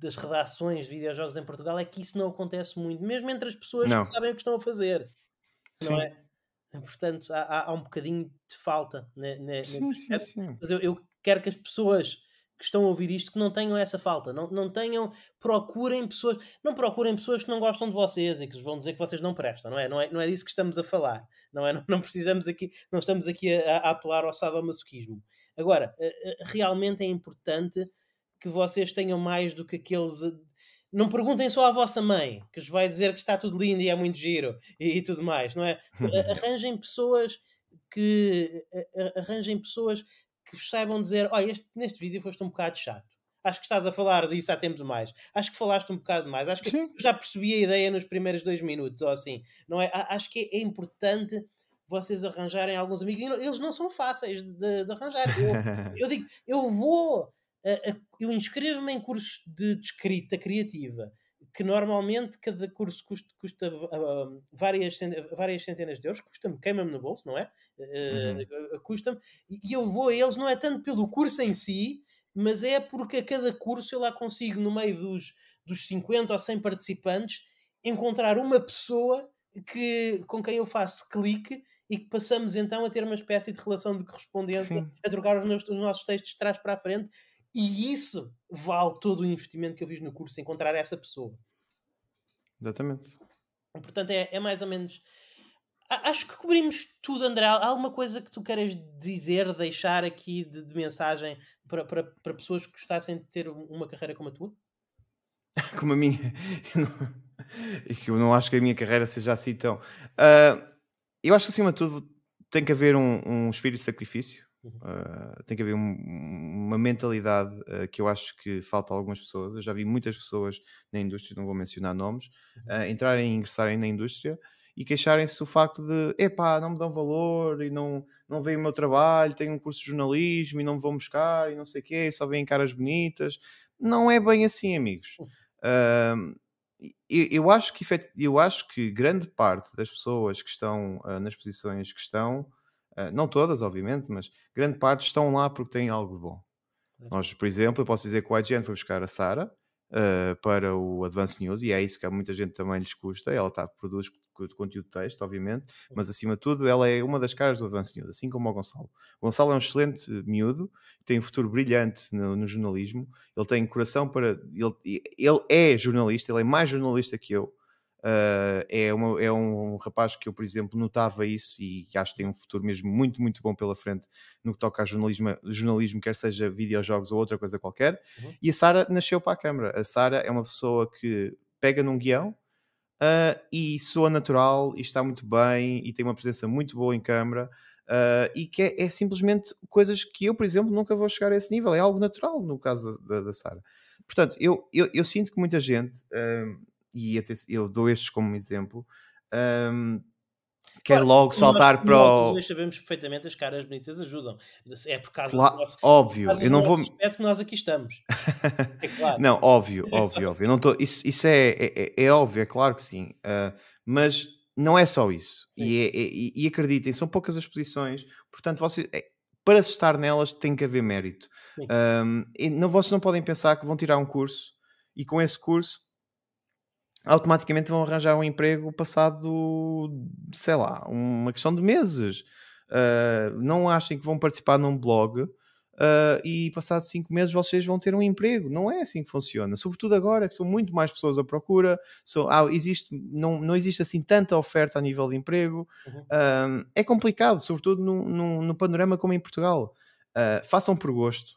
S1: das redações de videojogos em Portugal, é que isso não acontece muito, mesmo entre as pessoas não. que sabem o que estão a fazer. Sim. não é? Eh, portanto, há, há, um bocadinho de falta. Né, né, sim, sim, sim. Mas eu, eu, quero que as pessoas que estão a ouvir isto que não tenham essa falta. Não, não tenham, procurem pessoas, não procurem pessoas que não gostam de vocês e que vão dizer que vocês não prestam, não é? Não é, não é disso que estamos a falar, não é? Não, não precisamos aqui, não estamos aqui a, a apelar ao sadomasoquismo. Agora, eh, eh, realmente é importante que vocês tenham mais do que aqueles não perguntem só à vossa mãe, que vos vai dizer que está tudo lindo e é muito giro e, e tudo mais, não é? Uhum. Arranjem pessoas que arranjem pessoas que vos saibam dizer, olha, neste vídeo foste um bocado chato. Acho que estás a falar disso há tempo demais. Acho que falaste um bocado demais. Acho que já percebi a ideia nos primeiros dois minutos, ou assim. Não é? Acho que é importante vocês arranjarem alguns amigos. Eles não são fáceis de, de arranjar. Eu, eu digo, eu vou eu inscrevo-me em cursos de, escrita criativa, que normalmente cada curso custa, custa uh, várias, várias centenas de euros, custa-me, queima-me no bolso, não é? Uh, uhum. Ah, ah, custa-me, e eu vou a eles não é tanto pelo curso em si, mas é porque a cada curso eu lá consigo, no meio dos, dos 50 ou 100 participantes, encontrar uma pessoa que, com quem eu faço clique e que passamos então a ter uma espécie de relação de correspondência, Sim. a trocar os, nossos textos de trás para a frente e isso vale todo o investimento que eu fiz no curso, encontrar essa pessoa. Exatamente. Portanto, é, é mais ou menos. Acho que cobrimos tudo, André. Há alguma coisa que tu queiras dizer, deixar aqui de, de mensagem para, para, para pessoas que gostassem de ter uma carreira como a tua?
S2: Como a minha? Eu não, eu não acho que a minha carreira seja assim tão. Uh, eu acho que acima de tudo tem que haver um, um espírito de sacrifício. Ah, tem que haver um, uma mentalidade uh, que eu acho que falta a algumas pessoas. Eu já vi muitas pessoas na indústria, não vou mencionar nomes, uh, entrarem e ingressarem na indústria e queixarem-se do facto de epá, não me dão valor e não, não veem o meu trabalho, tenho um curso de jornalismo e não me vão buscar e não sei o quê, só veem caras bonitas. Não é bem assim, amigos. Uh, eu, acho que, eu acho que grande parte das pessoas que estão uh, nas posições que estão ah, não todas, obviamente, mas grande parte estão lá porque têm algo de bom. Nós, por exemplo, eu posso dizer que o IGN foi buscar a Sara uh, para o Advance News e é isso que a muita gente também lhes custa. Ela tá, produz conteúdo de texto, obviamente, mas acima de tudo ela é uma das caras do Advance News, assim como o Gonçalo. O Gonçalo é um excelente eh, miúdo, tem um futuro brilhante no, no jornalismo, ele tem coração para... Ele, ele é jornalista, ele é mais jornalista que eu, Uh, é, uma, é, um rapaz que eu, por exemplo, notava isso e acho que tem um futuro mesmo muito, muito bom pela frente no que toca a jornalismo, jornalismo quer seja videojogos ou outra coisa qualquer. Uhum. E a Sara nasceu para a câmara. A Sara é uma pessoa que pega num guião uh, e soa natural e está muito bem e tem uma presença muito boa em câmara. Uh, e que é, é, simplesmente coisas que eu, por exemplo, nunca vou chegar a esse nível. É algo natural no caso da, da, da Sara. Portanto, eu, eu, eu, sinto que muita gente e até, eu dou estes como exemplo, um, quer é claro, logo saltar para o.
S1: Nós sabemos perfeitamente as caras bonitas ajudam. É por causa claro, do nosso, óbvio, eu não vou. que nós aqui estamos.
S2: É claro. não, óbvio, óbvio, óbvio. Não tô... Isso, isso é, é, é, é óbvio, é claro que sim. Uh, mas não é só isso. E, é, é, e, e, acreditem, são poucas as posições, portanto, você, para estar nelas tem que haver mérito. Um, não, vocês não podem pensar que vão tirar um curso e com esse curso automaticamente vão arranjar um emprego passado, sei lá, uma questão de meses. Uh, não achem que vão participar num blog uh, e passado cinco meses vocês vão ter um emprego. Não é assim que funciona. Sobretudo agora que são muito mais pessoas à procura, são, ah, existe, não, não existe assim tanta oferta a nível de emprego. Uhum. Uh, é complicado, sobretudo no, no, no, panorama como em Portugal. façam por gosto.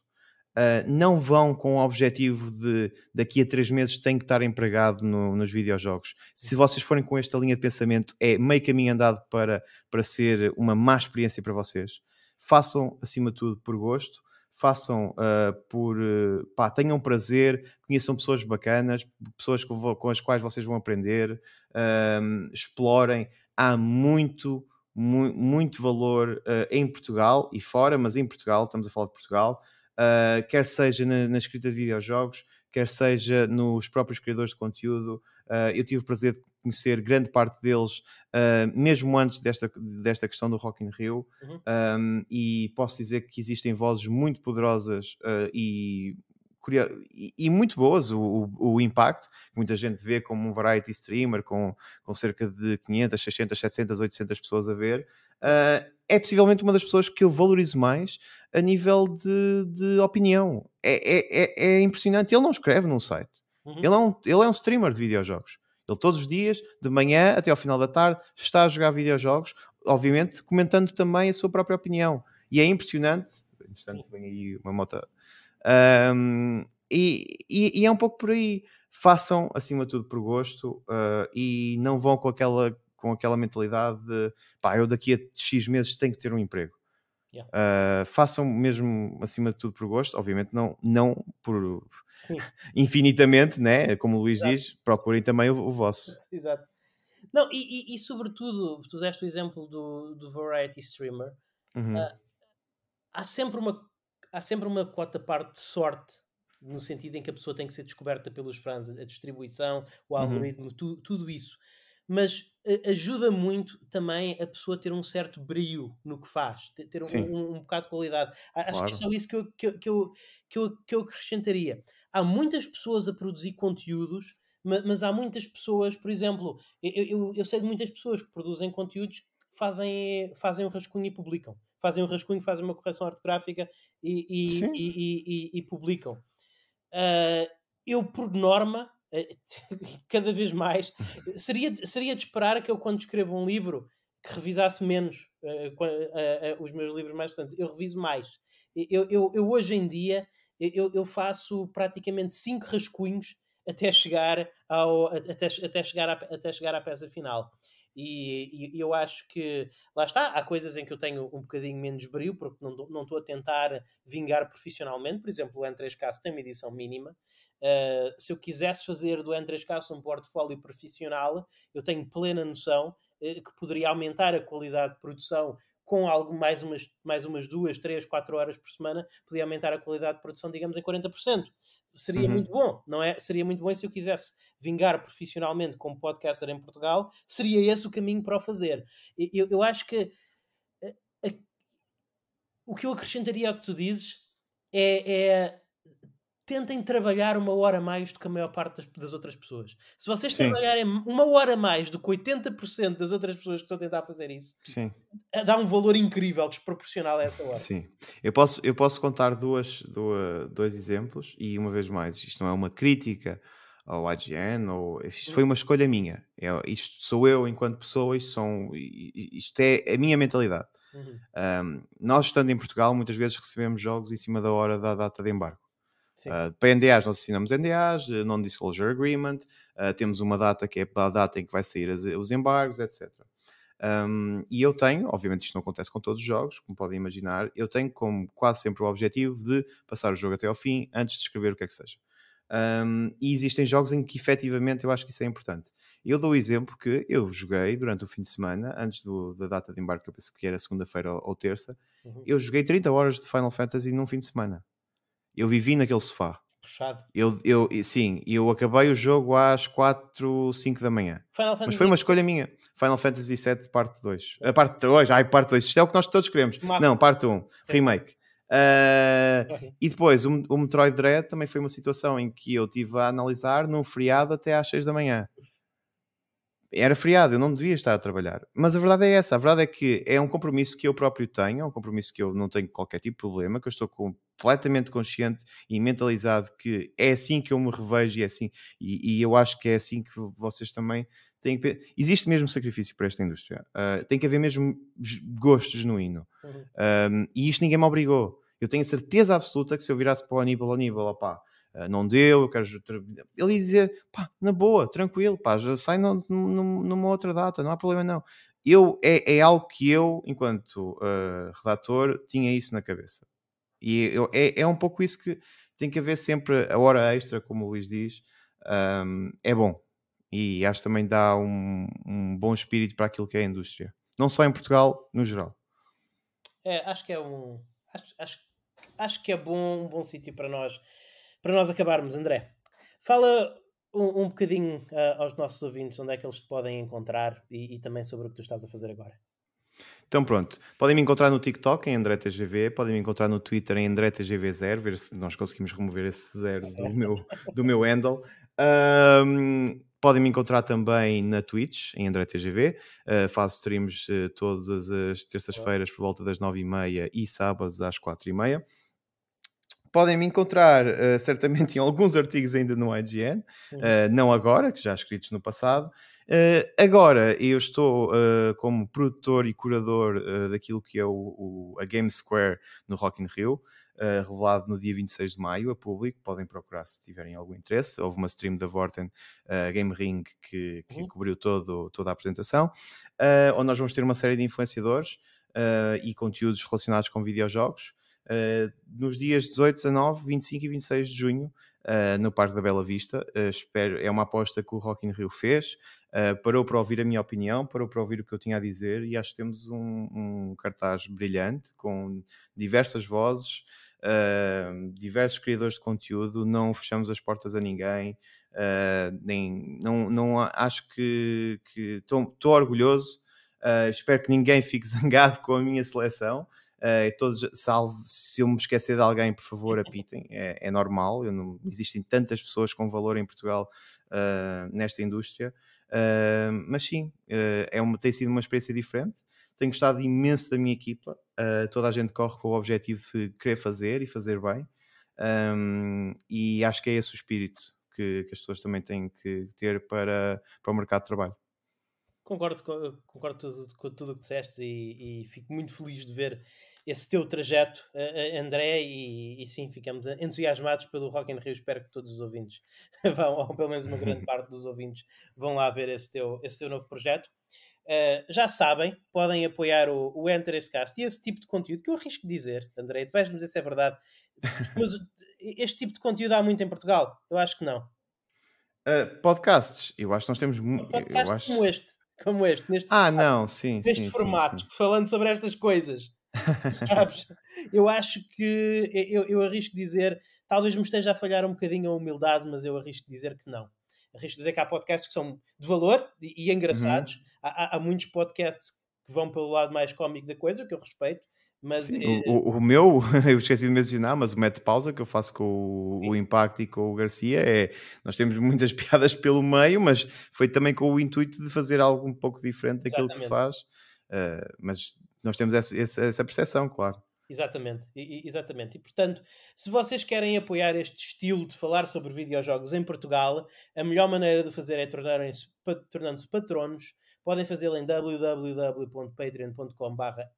S2: Eh, não vão com o objetivo de daqui a três meses tenho que estar empregado no, nos videojogos. Se vocês forem com esta linha de pensamento, é meio caminho andado para, para ser uma má experiência para vocês. Façam, acima de tudo, por gosto façam uh, por uh, pá, tenham prazer, conheçam pessoas bacanas, pessoas com, com as quais vocês vão aprender, uh, explorem. Há muito, mu muito valor em Portugal e fora, mas em Portugal, estamos a falar de Portugal, uh, quer seja na, na, escrita de videojogos, quer seja nos próprios criadores de conteúdo. Uh, eu tive o prazer de conhecer grande parte deles, uh, mesmo antes desta, desta questão do Rock in Rio, uhum. um, e posso dizer que existem vozes muito poderosas e e, e, muito boas. O, o, o, impacto, que muita gente vê como um variety streamer com, com cerca de 500, 600, 700, 800 pessoas a ver, uh, é possivelmente uma das pessoas que eu valorizo mais a nível de, de opinião. É, é, é, é, impressionante. Ele não escreve num site, uhum. ele, é um, ele é um streamer de videojogos. Ele todos os dias, de manhã até ao final da tarde, está a jogar videojogos, obviamente comentando também a sua própria opinião. E é impressionante. Entretanto, vem aí uma moto um, e, e, e, é um pouco por aí. Façam, acima de tudo, por gosto uh, e não vão com aquela, com aquela mentalidade de pá, eu daqui a X meses tenho que ter um emprego. Yeah. Uh, façam mesmo acima de tudo por gosto, obviamente não, não por Sim. infinitamente, né? como o Luís Exato. diz, procurem também o, o vosso.
S1: Exato. Não, e, e, e, sobretudo, tu deste o exemplo do, do variety streamer, uhum. uh, há sempre uma há sempre uma cota parte de sorte no sentido em que a pessoa tem que ser descoberta pelos fãs, a distribuição, o uhum. algoritmo, uhum. tu, tudo isso. Mas eh, ajuda muito também a pessoa ter um certo brilho no que faz, ter um, um, um bocado de qualidade. Acho claro. que é só isso que eu, que, eu, que, eu, que, eu, que eu acrescentaria. Há muitas pessoas a produzir conteúdos, mas, mas há muitas pessoas, por exemplo, eu, eu, eu sei de muitas pessoas que produzem conteúdos que fazem, fazem um rascunho e publicam fazem um rascunho, fazem uma correção ortográfica e, e, e, e publicam. Uh, eu, por norma, eh, cada vez mais, seria, seria de esperar que eu, quando escrevo um livro, que revisasse menos uh, uh, os meus livros mais restantes. Eu reviso mais. Eu, eu, eu hoje em dia, eu, eu faço praticamente cinco rascunhos até chegar, ao, até, até, chegar à, até chegar à peça final. E, e, e, eu acho que, lá está, há coisas em que eu tenho um bocadinho menos brilho, porque não estou a tentar vingar profissionalmente. Por exemplo, o N3K tem uma edição mínima. Uh, se eu quisesse fazer do N3K um portfólio profissional, eu tenho plena noção uh, que poderia aumentar a qualidade de produção com algo mais umas, mais umas duas, três, quatro horas por semana, podia aumentar a qualidade de produção, digamos, em 40%. Seria uhum. muito bom, não é? Seria muito bom se eu quisesse vingar profissionalmente como podcaster em Portugal, seria esse o caminho para o fazer. Eu, eu acho que a, eh, a, eh, o que eu acrescentaria ao que tu dizes é, é tentem trabalhar uma hora mais do que a maior parte das, das outras pessoas. Se vocês Sim. trabalharem uma hora mais do que 80% das outras pessoas que estão a tentar fazer isso, Sim. Eh, dá um valor incrível, desproporcional a essa hora. Sim.
S2: Eu posso, eu posso contar duas, duas, dois exemplos, e uma vez mais, isto não é uma crítica ao IGN, ou, isto foi uma escolha minha. É, isto sou eu enquanto pessoa, isto, são, isto é a minha mentalidade. Uhum. Um, nós, estando em Portugal, muitas vezes recebemos jogos em cima da hora da data de embarque Uh, para NDAs, nós assinamos NDAs, eh, Non-Disclosure Agreement, uh, temos uma data que é para a data em que vai sair as, os embargos, etc. Um, e eu tenho, obviamente isto não acontece com todos os jogos, como podem imaginar, eu tenho como quase sempre o objetivo de passar o jogo até ao fim antes de escrever o que é que seja. Um, e existem jogos em que efetivamente eu acho que isso é importante. Eu dou o exemplo que eu joguei durante o fim de semana, antes do, da data de embarque, eu penso que era segunda-feira ou, ou terça, uhum. eu joguei 30 horas de Final Fantasy num fim de semana. Eu vivi naquele sofá. Puxado. Eu, eu, sim, eu acabei o jogo às 4, 5 da manhã. Final Mas foi uma escolha minha. Final Fantasy VII, parte 2. A parte 2, ai, parte 2. Isto é o que nós todos queremos. Marco. Não, parte 1, remake. Uh, e depois, o, o Metroid Dread também foi uma situação em que eu estive a analisar num feriado até às 6 da manhã era feriado, eu não devia estar a trabalhar. Mas a verdade é essa, a verdade é que é um compromisso que eu próprio tenho, é um compromisso que eu não tenho qualquer tipo de problema, que eu estou completamente consciente e mentalizado que é assim que eu me revejo e é assim, e, e eu acho que é assim que vocês também têm que... Existe mesmo sacrifício para esta indústria, uh, tem que haver mesmo gosto genuíno. Uhum. Um, ah, e isto ninguém me obrigou. Eu tenho certeza absoluta que se eu virasse para o Aníbal, Aníbal, opá, ah, não deu, eu quero. Ele ia dizer, pá, na boa, tranquilo, pá, já sai no, no, numa outra data, não há problema não. Eu, é, é algo que eu, enquanto uh, redator, tinha isso na cabeça. E eu, é, é um pouco isso que tem que haver sempre a hora extra, como o Luís diz, um, é bom. E acho que também dá um, um bom espírito para aquilo que é a indústria. Não só em Portugal, no geral.
S1: É, acho que é um. Acho, acho, acho que é bom, um bom sítio para nós para nós acabarmos, André, fala um, um bocadinho uh, aos nossos ouvintes onde é que eles te podem encontrar e, e também sobre o que tu estás a fazer agora.
S2: Então pronto, podem me encontrar no TikTok em AndréTGV, podem me encontrar no Twitter em AndréTGV0, ver se nós conseguimos remover esse zero do meu, do meu handle. Um, podem me encontrar também na Twitch, em AndréTGV, uh, ah, faço streams uh, todas as terças-feiras por volta das 9h30 e, e sábados às 4h30 podem me encontrar uh, certamente em alguns artigos ainda no IGN, uhum. uh, eh, não agora, que já escritos no passado. Uh, agora eu estou como produtor e curador daquilo que é o, o, a Game Square no Rock in Rio, revelado no dia 26 de maio a público. Podem procurar se tiverem algum interesse. Houve uma stream da Vorten Game Ring que, que uhum. cobriu todo, toda a apresentação, onde nós vamos ter uma série de influenciadores e conteúdos relacionados com videojogos. Eh, nos dias 18, 19, 25 e 26 de junho, eh, no Parque da Bela Vista. Eh, espero, é uma aposta que o Rock in Rio fez, parou para ouvir a minha opinião, parou para ouvir o que eu tinha a dizer e acho que temos um, um cartaz brilhante com diversas vozes. Uh, diversos criadores de conteúdo, não fechamos as portas a ninguém, uh, nem, não, não acho que estou orgulhoso, uh, espero que ninguém fique zangado com a minha seleção, Uh, todos, salvo se eu me esquecer de alguém, por favor, apitem. É, é normal, não, existem tantas pessoas com valor em Portugal uh, nesta indústria. Uh, mas sim, é uma, tem sido uma experiência diferente. Tenho gostado imenso da minha equipa. toda a gente corre com o objetivo de querer fazer e fazer bem. Um, ehm, e acho que é esse o espírito que, que as pessoas também têm que ter para, para o mercado de trabalho.
S1: Concordo com, concordo tudo, com tudo o que disseste e, e, fico muito feliz de ver esse teu trajeto, eh, eh, André, e, e sim, ficamos entusiasmados pelo Rock in Rio. Espero que todos os ouvintes vão, ou pelo menos uma grande parte dos ouvintes, vão lá ver esse teu, esse teu novo projeto. Uh, já sabem, podem apoiar o, o Enter esse cast e esse tipo de conteúdo, que eu arrisco dizer, André, tu vais-me dizer se é verdade, mas este tipo de conteúdo há muito em Portugal? Eu acho que não.
S2: Uh, podcasts, eu acho que nós temos... Podcasts acho... como este como este, neste, ah, não, sim, neste sim, formato, sim, sim.
S1: falando sobre estas coisas. sabes? Eu acho que eu, eu arrisco dizer, talvez me esteja a falhar um bocadinho a humildade, mas eu arrisco dizer que não. Arrisco dizer que há podcasts que são de valor e, e uhum. engraçados. Uhum. Há, há, há muitos podcasts que vão pelo lado mais cómico da coisa, o que eu respeito, mas
S2: Sim, é... o, o, meu, eu esqueci de mencionar, mas o mete pausa que eu faço com o, o Impact e com o Garcia é nós temos muitas piadas pelo meio, mas foi também com o intuito de fazer algo um pouco diferente daquilo Exatamente. que se faz. Uh, mas nós temos essa, essa, essa percepção, claro.
S1: Exatamente, exatamente. E portanto, se vocês querem apoiar este estilo de falar sobre videojogos em Portugal, a melhor maneira de fazer é tornarem-se tornando-se patronos Podem fazê-lo em www.patreon.com.br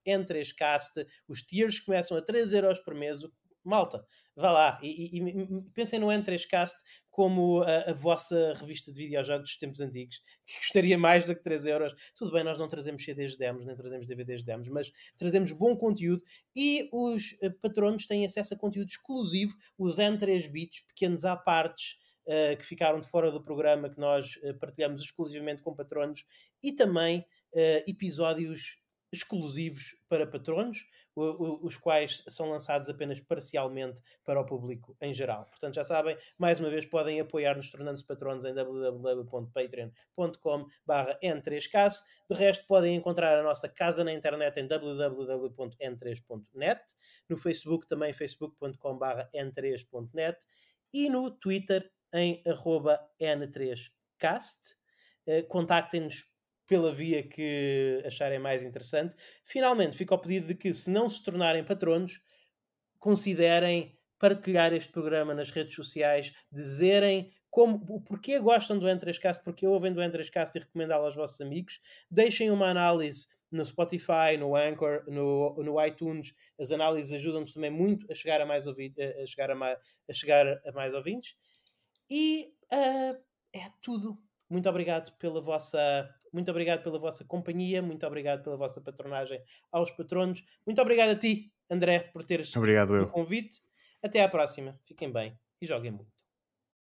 S1: N3Cast. Os tiers começam a 3 euros por mês. Malta, vá lá e, e, e pensem no N3Cast como a, a, vossa revista de videojogos dos tempos antigos, que custaria mais do que 3 euros. Tudo bem, nós não trazemos CDs de demos, nem trazemos DVDs de demos, mas trazemos bom conteúdo e os eh, patronos têm acesso a conteúdo exclusivo, os N3Bits, pequenos apartes, Uh, eh, que ficaram de fora do programa, que nós uh, partilhamos exclusivamente com patronos e também uh, episódios exclusivos para patronos, os quais são lançados apenas parcialmente para o público em geral. Portanto, já sabem, mais uma vez podem apoiar-nos tornando-se patronos em www.patreon.com/n3cas. De resto, podem encontrar a nossa casa na internet em www.n3.net, no Facebook também facebook.com/n3.net e no Twitter em @n3cast. Eh, contactem-nos pela via que acharem mais interessante. Finalmente, fica o pedido de que, se não se tornarem patronos, considerem partilhar este programa nas redes sociais, dizerem como, o porquê gostam do Cast, porque ouvem do Cast e recomendá-lo aos vossos amigos. Deixem uma análise no Spotify, no Anchor, no, no iTunes. As análises ajudam-nos também muito a chegar a mais, ouvi a chegar a mais, a chegar a mais ouvintes. E uh, é tudo. Muito obrigado pela vossa muito obrigado pela vossa companhia, muito obrigado pela vossa patronagem aos patronos. Muito obrigado a ti, André, por teres obrigado, o convite. Até à próxima. Fiquem bem e joguem muito.